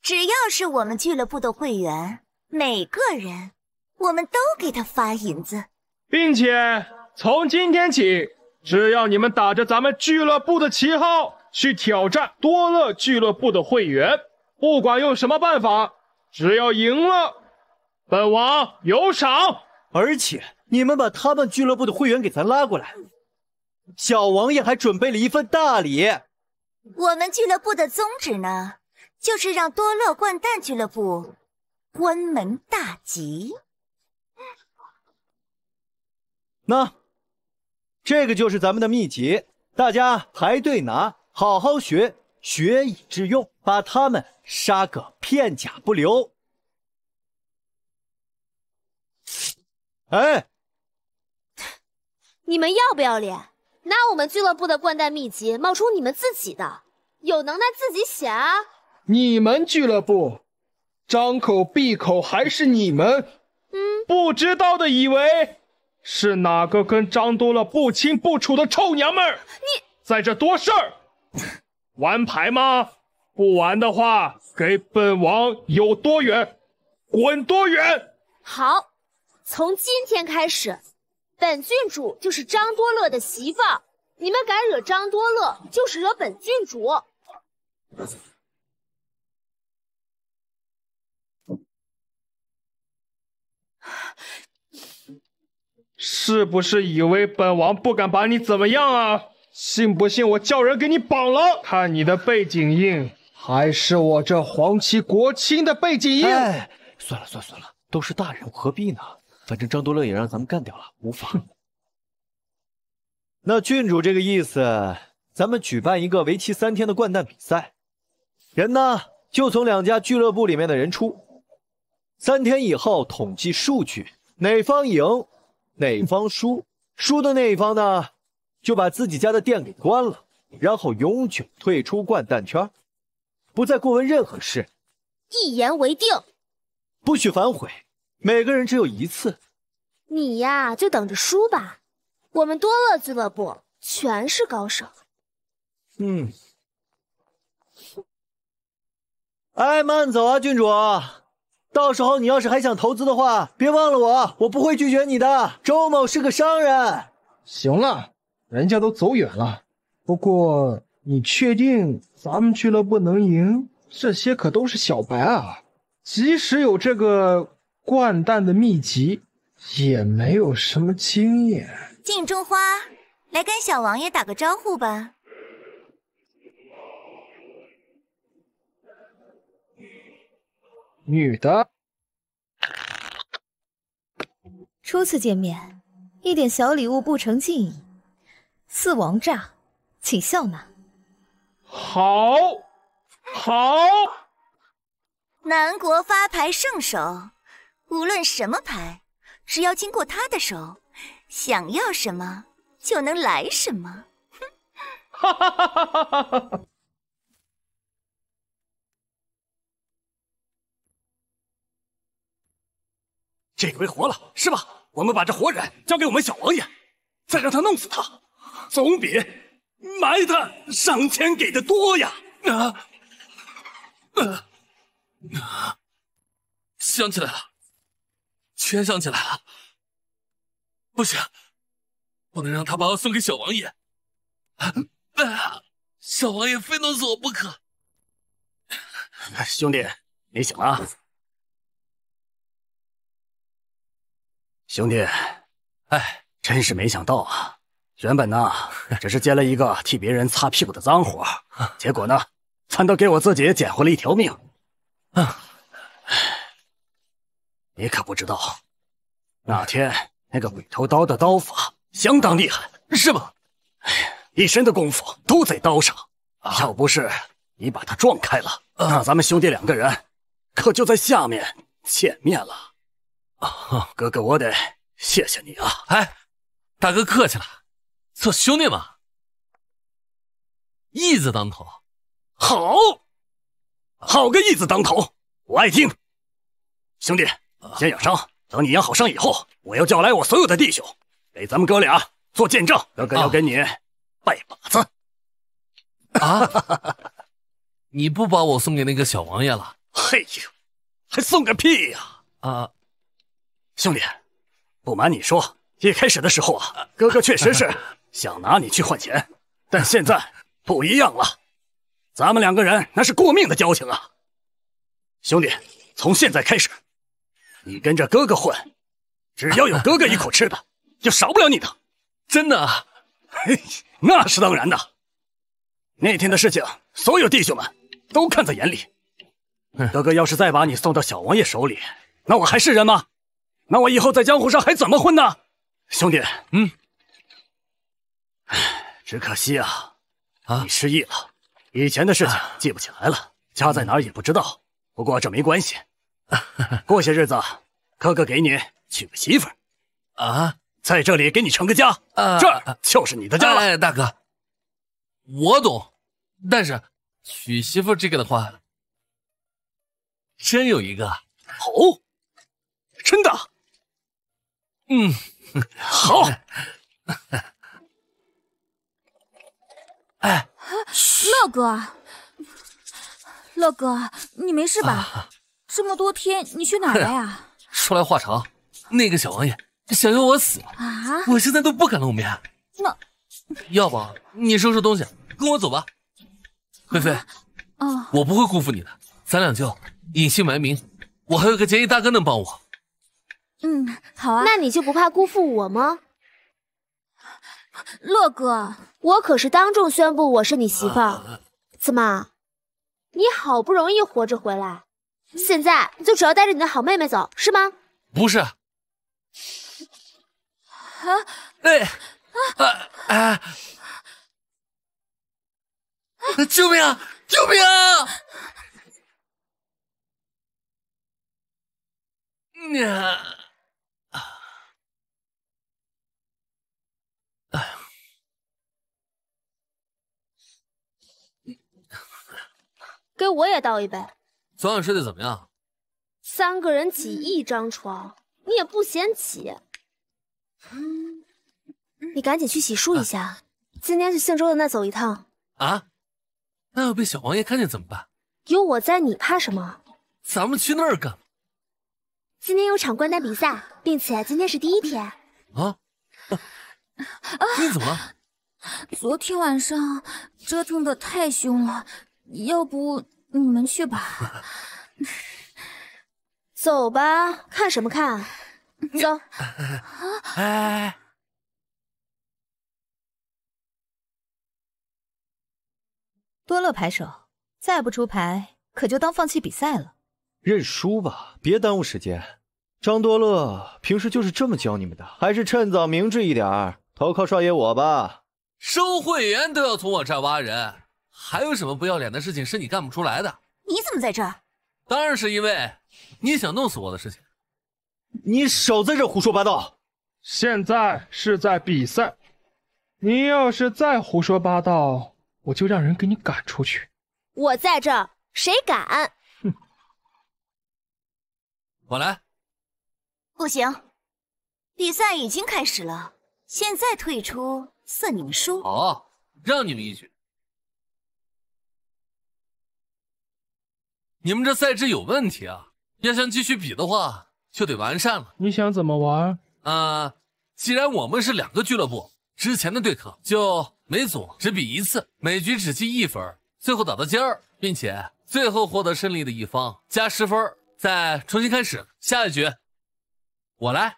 只要是我们俱乐部的会员，每个人我们都给他发银子，并且。从今天起，只要你们打着咱们俱乐部的旗号去挑战多乐俱乐部的会员，不管用什么办法，只要赢了，本王有赏。而且你们把他们俱乐部的会员给咱拉过来，小王爷还准备了一份大礼。我们俱乐部的宗旨呢，就是让多乐掼蛋俱乐部关门大吉。那。这个就是咱们的秘籍，大家排队拿，好好学，学以致用，把他们杀个片甲不留。哎，你们要不要脸？拿我们俱乐部的掼蛋秘籍冒充你们自己的？有能耐自己写啊！你们俱乐部，张口闭口还是你们？嗯，不知道的以为。是哪个跟张多乐不清不楚的臭娘们儿？你在这多事儿？玩牌吗？不玩的话，给本王有多远，滚多远。好，从今天开始，本郡主就是张多乐的媳妇。你们敢惹张多乐，就是惹本郡主。是不是以为本王不敢把你怎么样啊？信不信我叫人给你绑了？看你的背景印，还是我这皇亲国戚的背景印？哎，算了算了算了，都是大人，何必呢？反正张多乐也让咱们干掉了，无妨。那郡主这个意思，咱们举办一个为期三天的掼蛋比赛，人呢就从两家俱乐部里面的人出，三天以后统计数据，哪方赢？哪方输，输的那一方呢，就把自己家的店给关了，然后永久退出掼蛋圈，不再过问任何事。一言为定，不许反悔。每个人只有一次。你呀，就等着输吧。我们多乐俱乐部全是高手。嗯。哎，慢走啊，郡主。到时候你要是还想投资的话，别忘了我，我不会拒绝你的。周某是个商人。行了，人家都走远了。不过你确定咱们俱乐部能赢？这些可都是小白啊，即使有这个掼蛋的秘籍，也没有什么经验。镜中花，来跟小王爷打个招呼吧。女的，初次见面，一点小礼物不成敬意，四王炸，请笑纳。好，好，南国发牌圣手，无论什么牌，只要经过他的手，想要什么就能来什么。哈，哈哈哈哈哈！这回活了是吧？我们把这活人交给我们小王爷，再让他弄死他，总比埋他赏钱给的多呀！啊，啊，想起来了，全想起来了！不行，不能让他把我送给小王爷，啊，小王爷非弄死我不可！兄弟，你醒了。兄弟，哎，真是没想到啊！原本呢，只是接了一个替别人擦屁股的脏活，结果呢，反倒给我自己捡回了一条命。啊，你可不知道，那天那个鬼头刀的刀法相当厉害，是吗？一身的功夫都在刀上，要不是你把他撞开了，那咱们兄弟两个人可就在下面见面了。哥哥，我得谢谢你啊！哎，大哥客气了，做兄弟嘛，义字当头。好，好个义字当头，我爱听。兄弟，先养伤，等你养好伤以后，我要叫来我所有的弟兄，给咱们哥俩做见证。哥哥要跟你拜把子。啊 你不把我送给那个小王爷了？嘿呦，还送个屁呀！啊。兄弟，不瞒你说，一开始的时候啊，哥哥确实是 想拿你去换钱，但现在不一样了，咱们两个人那是过命的交情啊。兄弟，从现在开始，你跟着哥哥混，只要有哥哥一口吃的，就少不了你的。真的？那是当然的。那天的事情，所有弟兄们都看在眼里。哥哥要是再把你送到小王爷手里，那我还是人吗？那我以后在江湖上还怎么混呢，兄弟？嗯，唉，只可惜啊，啊，你失忆了，以前的事情记不起来了，家在哪儿也不知道。不过这没关系，过些日子哥哥给你娶个媳妇儿，啊，在这里给你成个家，这就是你的家了，大哥。我懂，但是娶媳妇这个的话，真有一个哦，真的。嗯，好。哎，乐哥，乐哥，你没事吧？这么多天你去哪儿了呀？说来话长，那个小王爷想要我死啊！我现在都不敢露面。那，要不你收拾东西跟我走吧，菲菲。啊，我不会辜负你的。咱俩就隐姓埋名，我还有个结义大哥能帮我。嗯，好啊。那你就不怕辜负我吗，乐哥？我可是当众宣布我是你媳妇儿。怎么？你好不容易活着回来，现在就只要带着你的好妹妹走，是吗？不是。啊！哎！啊哎！救命啊！救命啊！啊！哎 给我也倒一杯。昨晚睡得怎么样？三个人挤一张床，你也不嫌挤。嗯，你赶紧去洗漱一下。今天去姓周的那走一趟。啊？那要被小王爷看见怎么办？有我在，你怕什么？咱们去那儿干嘛？今天有场关单比赛，并且今天是第一天。啊？啊，你怎么了？昨天晚上折腾的太凶了，要不你们去吧。走吧，看什么看？走。多乐，牌手！再不出牌，可就当放弃比赛了。认输吧，别耽误时间。张多乐平时就是这么教你们的，还是趁早明智一点。投靠少爷我吧，收会员都要从我这挖人，还有什么不要脸的事情是你干不出来的？你怎么在这儿？当然是因为你想弄死我的事情。你少在这胡说八道！现在是在比赛，你要是再胡说八道，我就让人给你赶出去。我在这儿，谁敢？哼，我来。不行，比赛已经开始了。现在退出算你们输。好，让你们一局。你们这赛制有问题啊！要想继续比的话，就得完善了。你想怎么玩？啊，既然我们是两个俱乐部，之前的对抗就每组只比一次，每局只记一分，最后打到尖儿，并且最后获得胜利的一方加十分，再重新开始下一局。我来。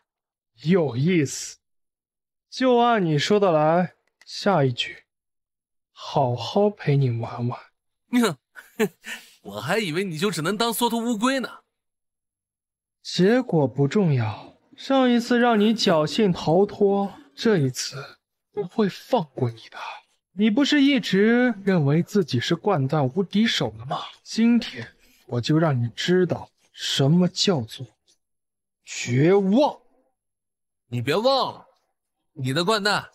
有意思。就按你说的来，下一局，好好陪你玩玩。哼，我还以为你就只能当缩头乌龟呢。结果不重要，上一次让你侥幸逃脱，这一次不会放过你的。你不是一直认为自己是冠蛋无敌手了吗？今天我就让你知道什么叫做绝望。你别忘了。你的冠蛋，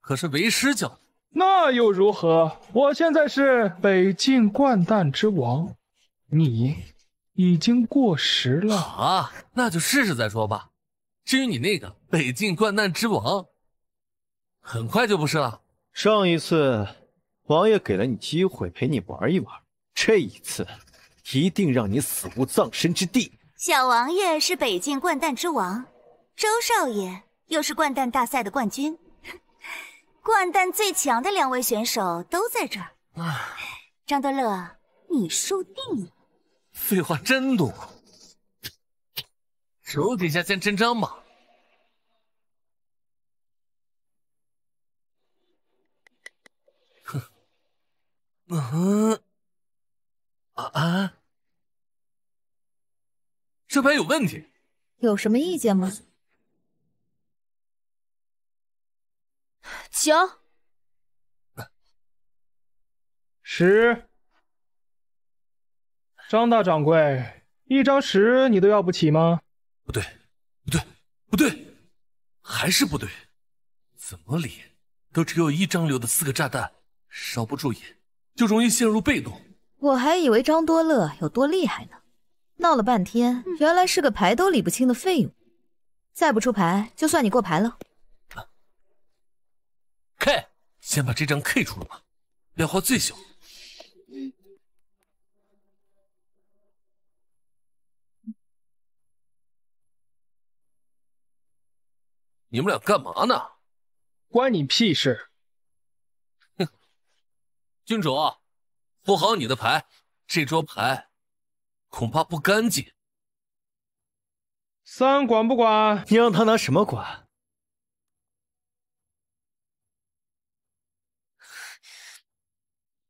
可是为师教的。那又如何？我现在是北境冠蛋之王，你已经过时了。好，那就试试再说吧。至于你那个北境冠蛋之王，很快就不是了。上一次，王爷给了你机会陪你玩一玩，这一次，一定让你死无葬身之地。小王爷是北境冠蛋之王，周少爷。又是掼蛋大赛的冠军，掼蛋最强的两位选手都在这儿。张德乐，你输定了！废话真多，手底下见真章吧。哼，嗯哼，啊啊，这牌有问题？有什么意见吗？行。十，张大掌柜，一张十你都要不起吗？不对，不对，不对，还是不对，怎么理都只有一张留的四个炸弹，稍不注意就容易陷入被动。我还以为张多乐有多厉害呢，闹了半天原来是个牌都理不清的废物，再不出牌就算你过牌了。K，先把这张 K 出了吧，变化最小。你们俩干嘛呢？关你屁事！哼！郡主，铺好你的牌，这桌牌恐怕不干净。三管不管？你让他拿什么管？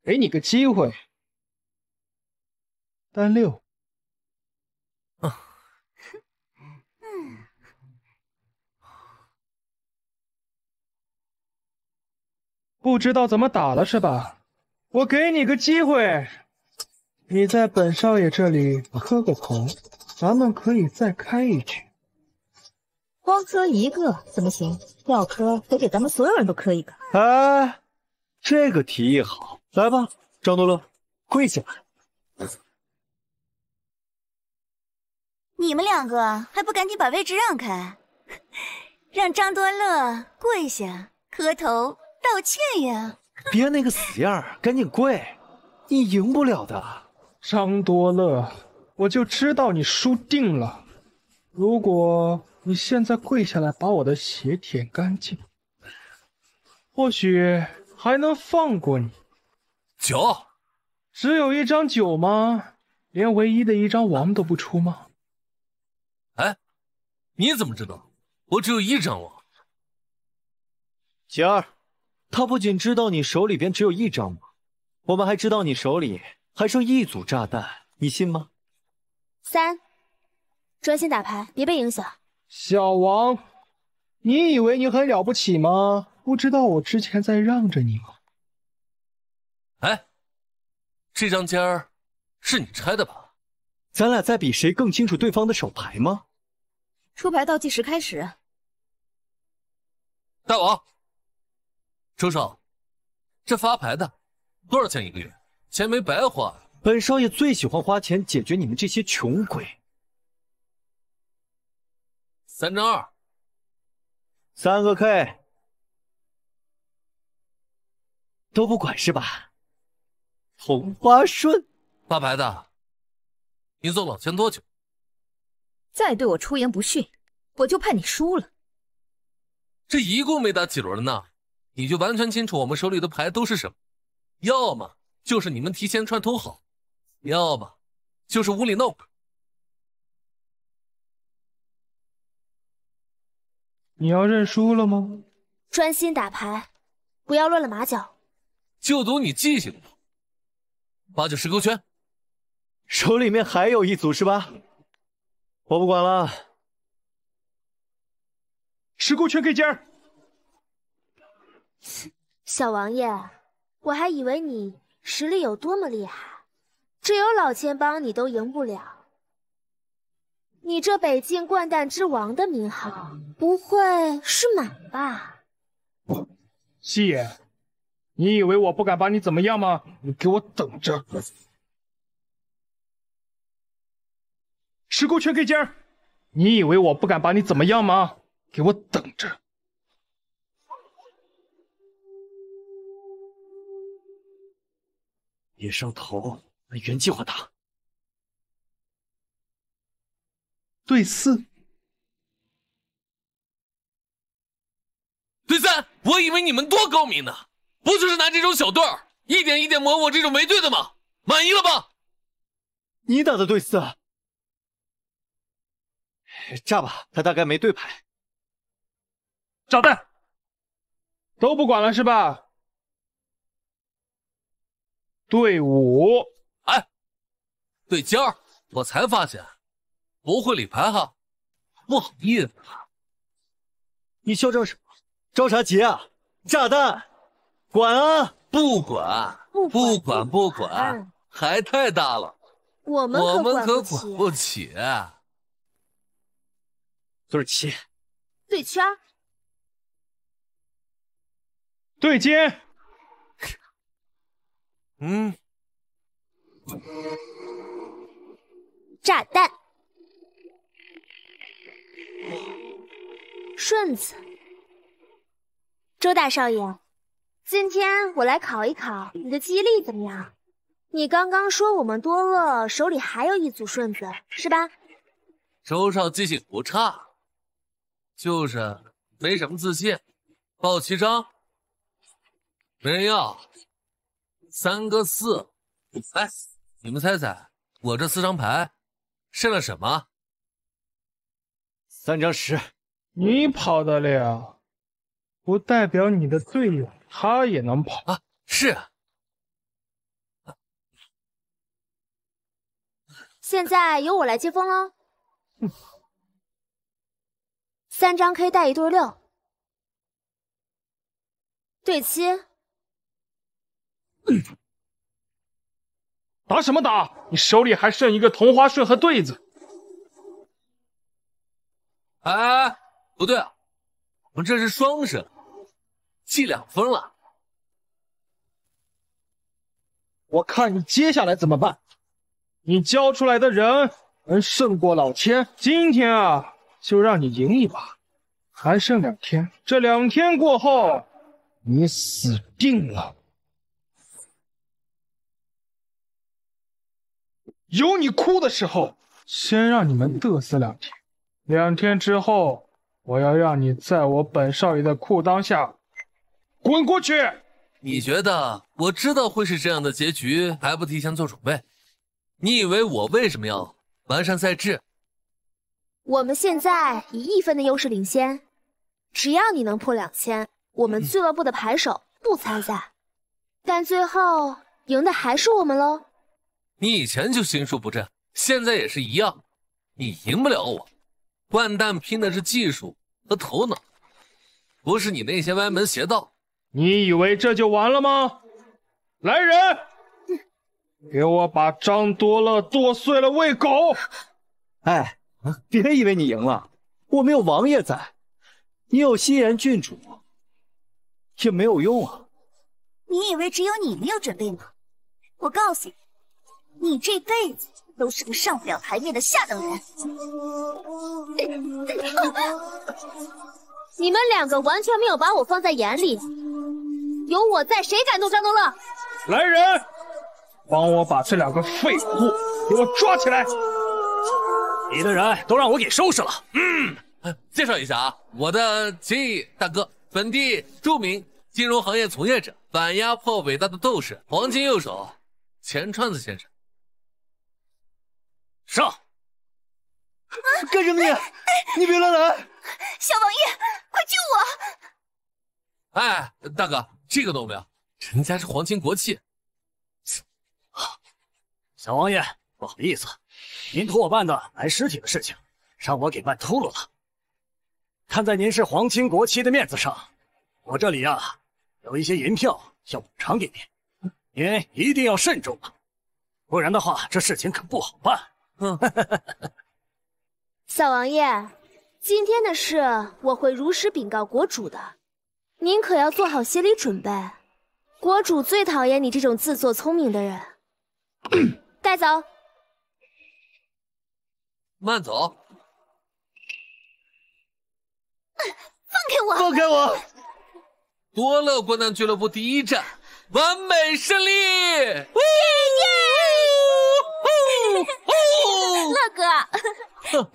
给你个机会，单六。不知道怎么打了是吧？我给你个机会，你在本少爷这里磕个头，咱们可以再开一局。光磕一个怎么行？要磕得给咱们所有人都磕一个。哎，这个提议好。来吧，张多乐，跪下！你们两个还不赶紧把位置让开，让张多乐跪下磕头道歉呀！别那个死样赶紧跪！你赢不了的，张多乐，我就知道你输定了。如果你现在跪下来把我的血舔干净，或许还能放过你。九，只有一张九吗？连唯一的一张王都不出吗？哎，你怎么知道？我只有一张王。杰儿，他不仅知道你手里边只有一张王，我们还知道你手里还剩一组炸弹，你信吗？三，专心打牌，别被影响。小王，你以为你很了不起吗？不知道我之前在让着你吗？哎，这张尖儿是你拆的吧？咱俩在比谁更清楚对方的手牌吗？出牌倒计时开始。大王，周少，这发牌的多少钱一个月？钱没白花。本少爷最喜欢花钱解决你们这些穷鬼。三张二，三个 K，都不管是吧？同花顺，发牌的，你做老千多久？再对我出言不逊，我就判你输了。这一共没打几轮呢，你就完全清楚我们手里的牌都是什么，要么就是你们提前串通好，要么就是屋里闹鬼。你要认输了吗？专心打牌，不要乱了马脚。就赌你记性了。八九十勾圈，手里面还有一组是吧？我不管了，十勾圈给尖儿。小王爷，我还以为你实力有多么厉害，只有老千帮你都赢不了。你这北境掼蛋之王的名号，不会是满吧？不，西野。你以为我不敢把你怎么样吗？你给我等着！石孤圈 k 尖儿，你以为我不敢把你怎么样吗？给我等着！别上头，按原计划打。对四，对三，我以为你们多高明呢。不就是拿这种小队儿一点一点磨我这种没队的吗？满意了吧？你打的对四，炸吧，他大概没对牌。炸弹，都不管了是吧？对五，哎，对尖儿，我才发现不会理牌哈，不好意思啊。你嚣张什么？着啥急啊？炸弹。管啊！不管，不管，不管，还太大了。我们我们可管不起。对七。对圈。对尖。嗯。炸弹。顺子。周大少爷。今天我来考一考你的记忆力怎么样？你刚刚说我们多乐手里还有一组顺子，是吧？周少记性不差，就是没什么自信。报七张，没人要。三个四，哎，你们猜猜我这四张牌剩了什么？三张十，你跑得了，不代表你的罪友他也能跑，是啊。现在由我来接风喽。三张 K 带一对六，对七。打什么打？你手里还剩一个同花顺和对子。哎不对啊，我们这是双神。记两分了，我看你接下来怎么办？你教出来的人能胜过老千？今天啊，就让你赢一把。还剩两天，这两天过后，你死定了。有你哭的时候。先让你们得瑟两天，两天之后，我要让你在我本少爷的裤裆下。滚过去！你觉得我知道会是这样的结局，还不提前做准备？你以为我为什么要完善赛制？我们现在以一分的优势领先，只要你能破两千，我们俱乐部的牌手不参赛，但最后赢的还是我们喽。你以前就心术不正，现在也是一样。你赢不了我，万蛋拼的是技术和头脑，不是你那些歪门邪道。你以为这就完了吗？来人，给我把张多乐剁碎了喂狗！哎，别以为你赢了，我们有王爷在，你有夕颜郡主，也没有用啊！你以为只有你没有准备吗？我告诉你，你这辈子都是个上不了台面的下等人！你们两个完全没有把我放在眼里。有我在，谁敢动张东乐？来人，帮我把这两个废物给我抓起来！你的人都让我给收拾了。嗯，介绍一下啊，我的毅大哥，本地著名金融行业从业者，反压迫伟大的斗士，黄金右手钱串子先生。上！干什么你？你别乱来！小王爷，快救我！哎，大哥，这个都没有。人家是皇亲国戚，小王爷不好意思，您托我办的埋尸体的事情，让我给办秃噜了。看在您是皇亲国戚的面子上，我这里呀有一些银票要补偿给您，您一定要慎重啊，不然的话这事情可不好办。小王爷，今天的事我会如实禀告国主的。您可要做好心理准备，国主最讨厌你这种自作聪明的人。带走。慢走。放开我！放开我！多乐国难俱乐部第一战，完美胜利！耶耶！乐哥，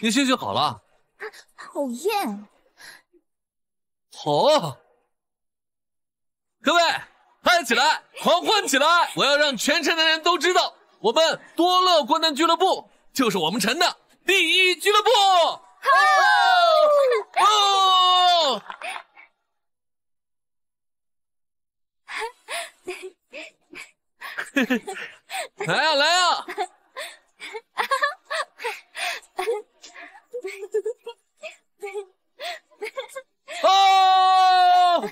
你休息好了？讨厌。好，各位，嗨起来，狂欢起来！我要让全城的人都知道，我们多乐观俱乐部就是我们城的第一俱乐部！来呀，来呀！哦。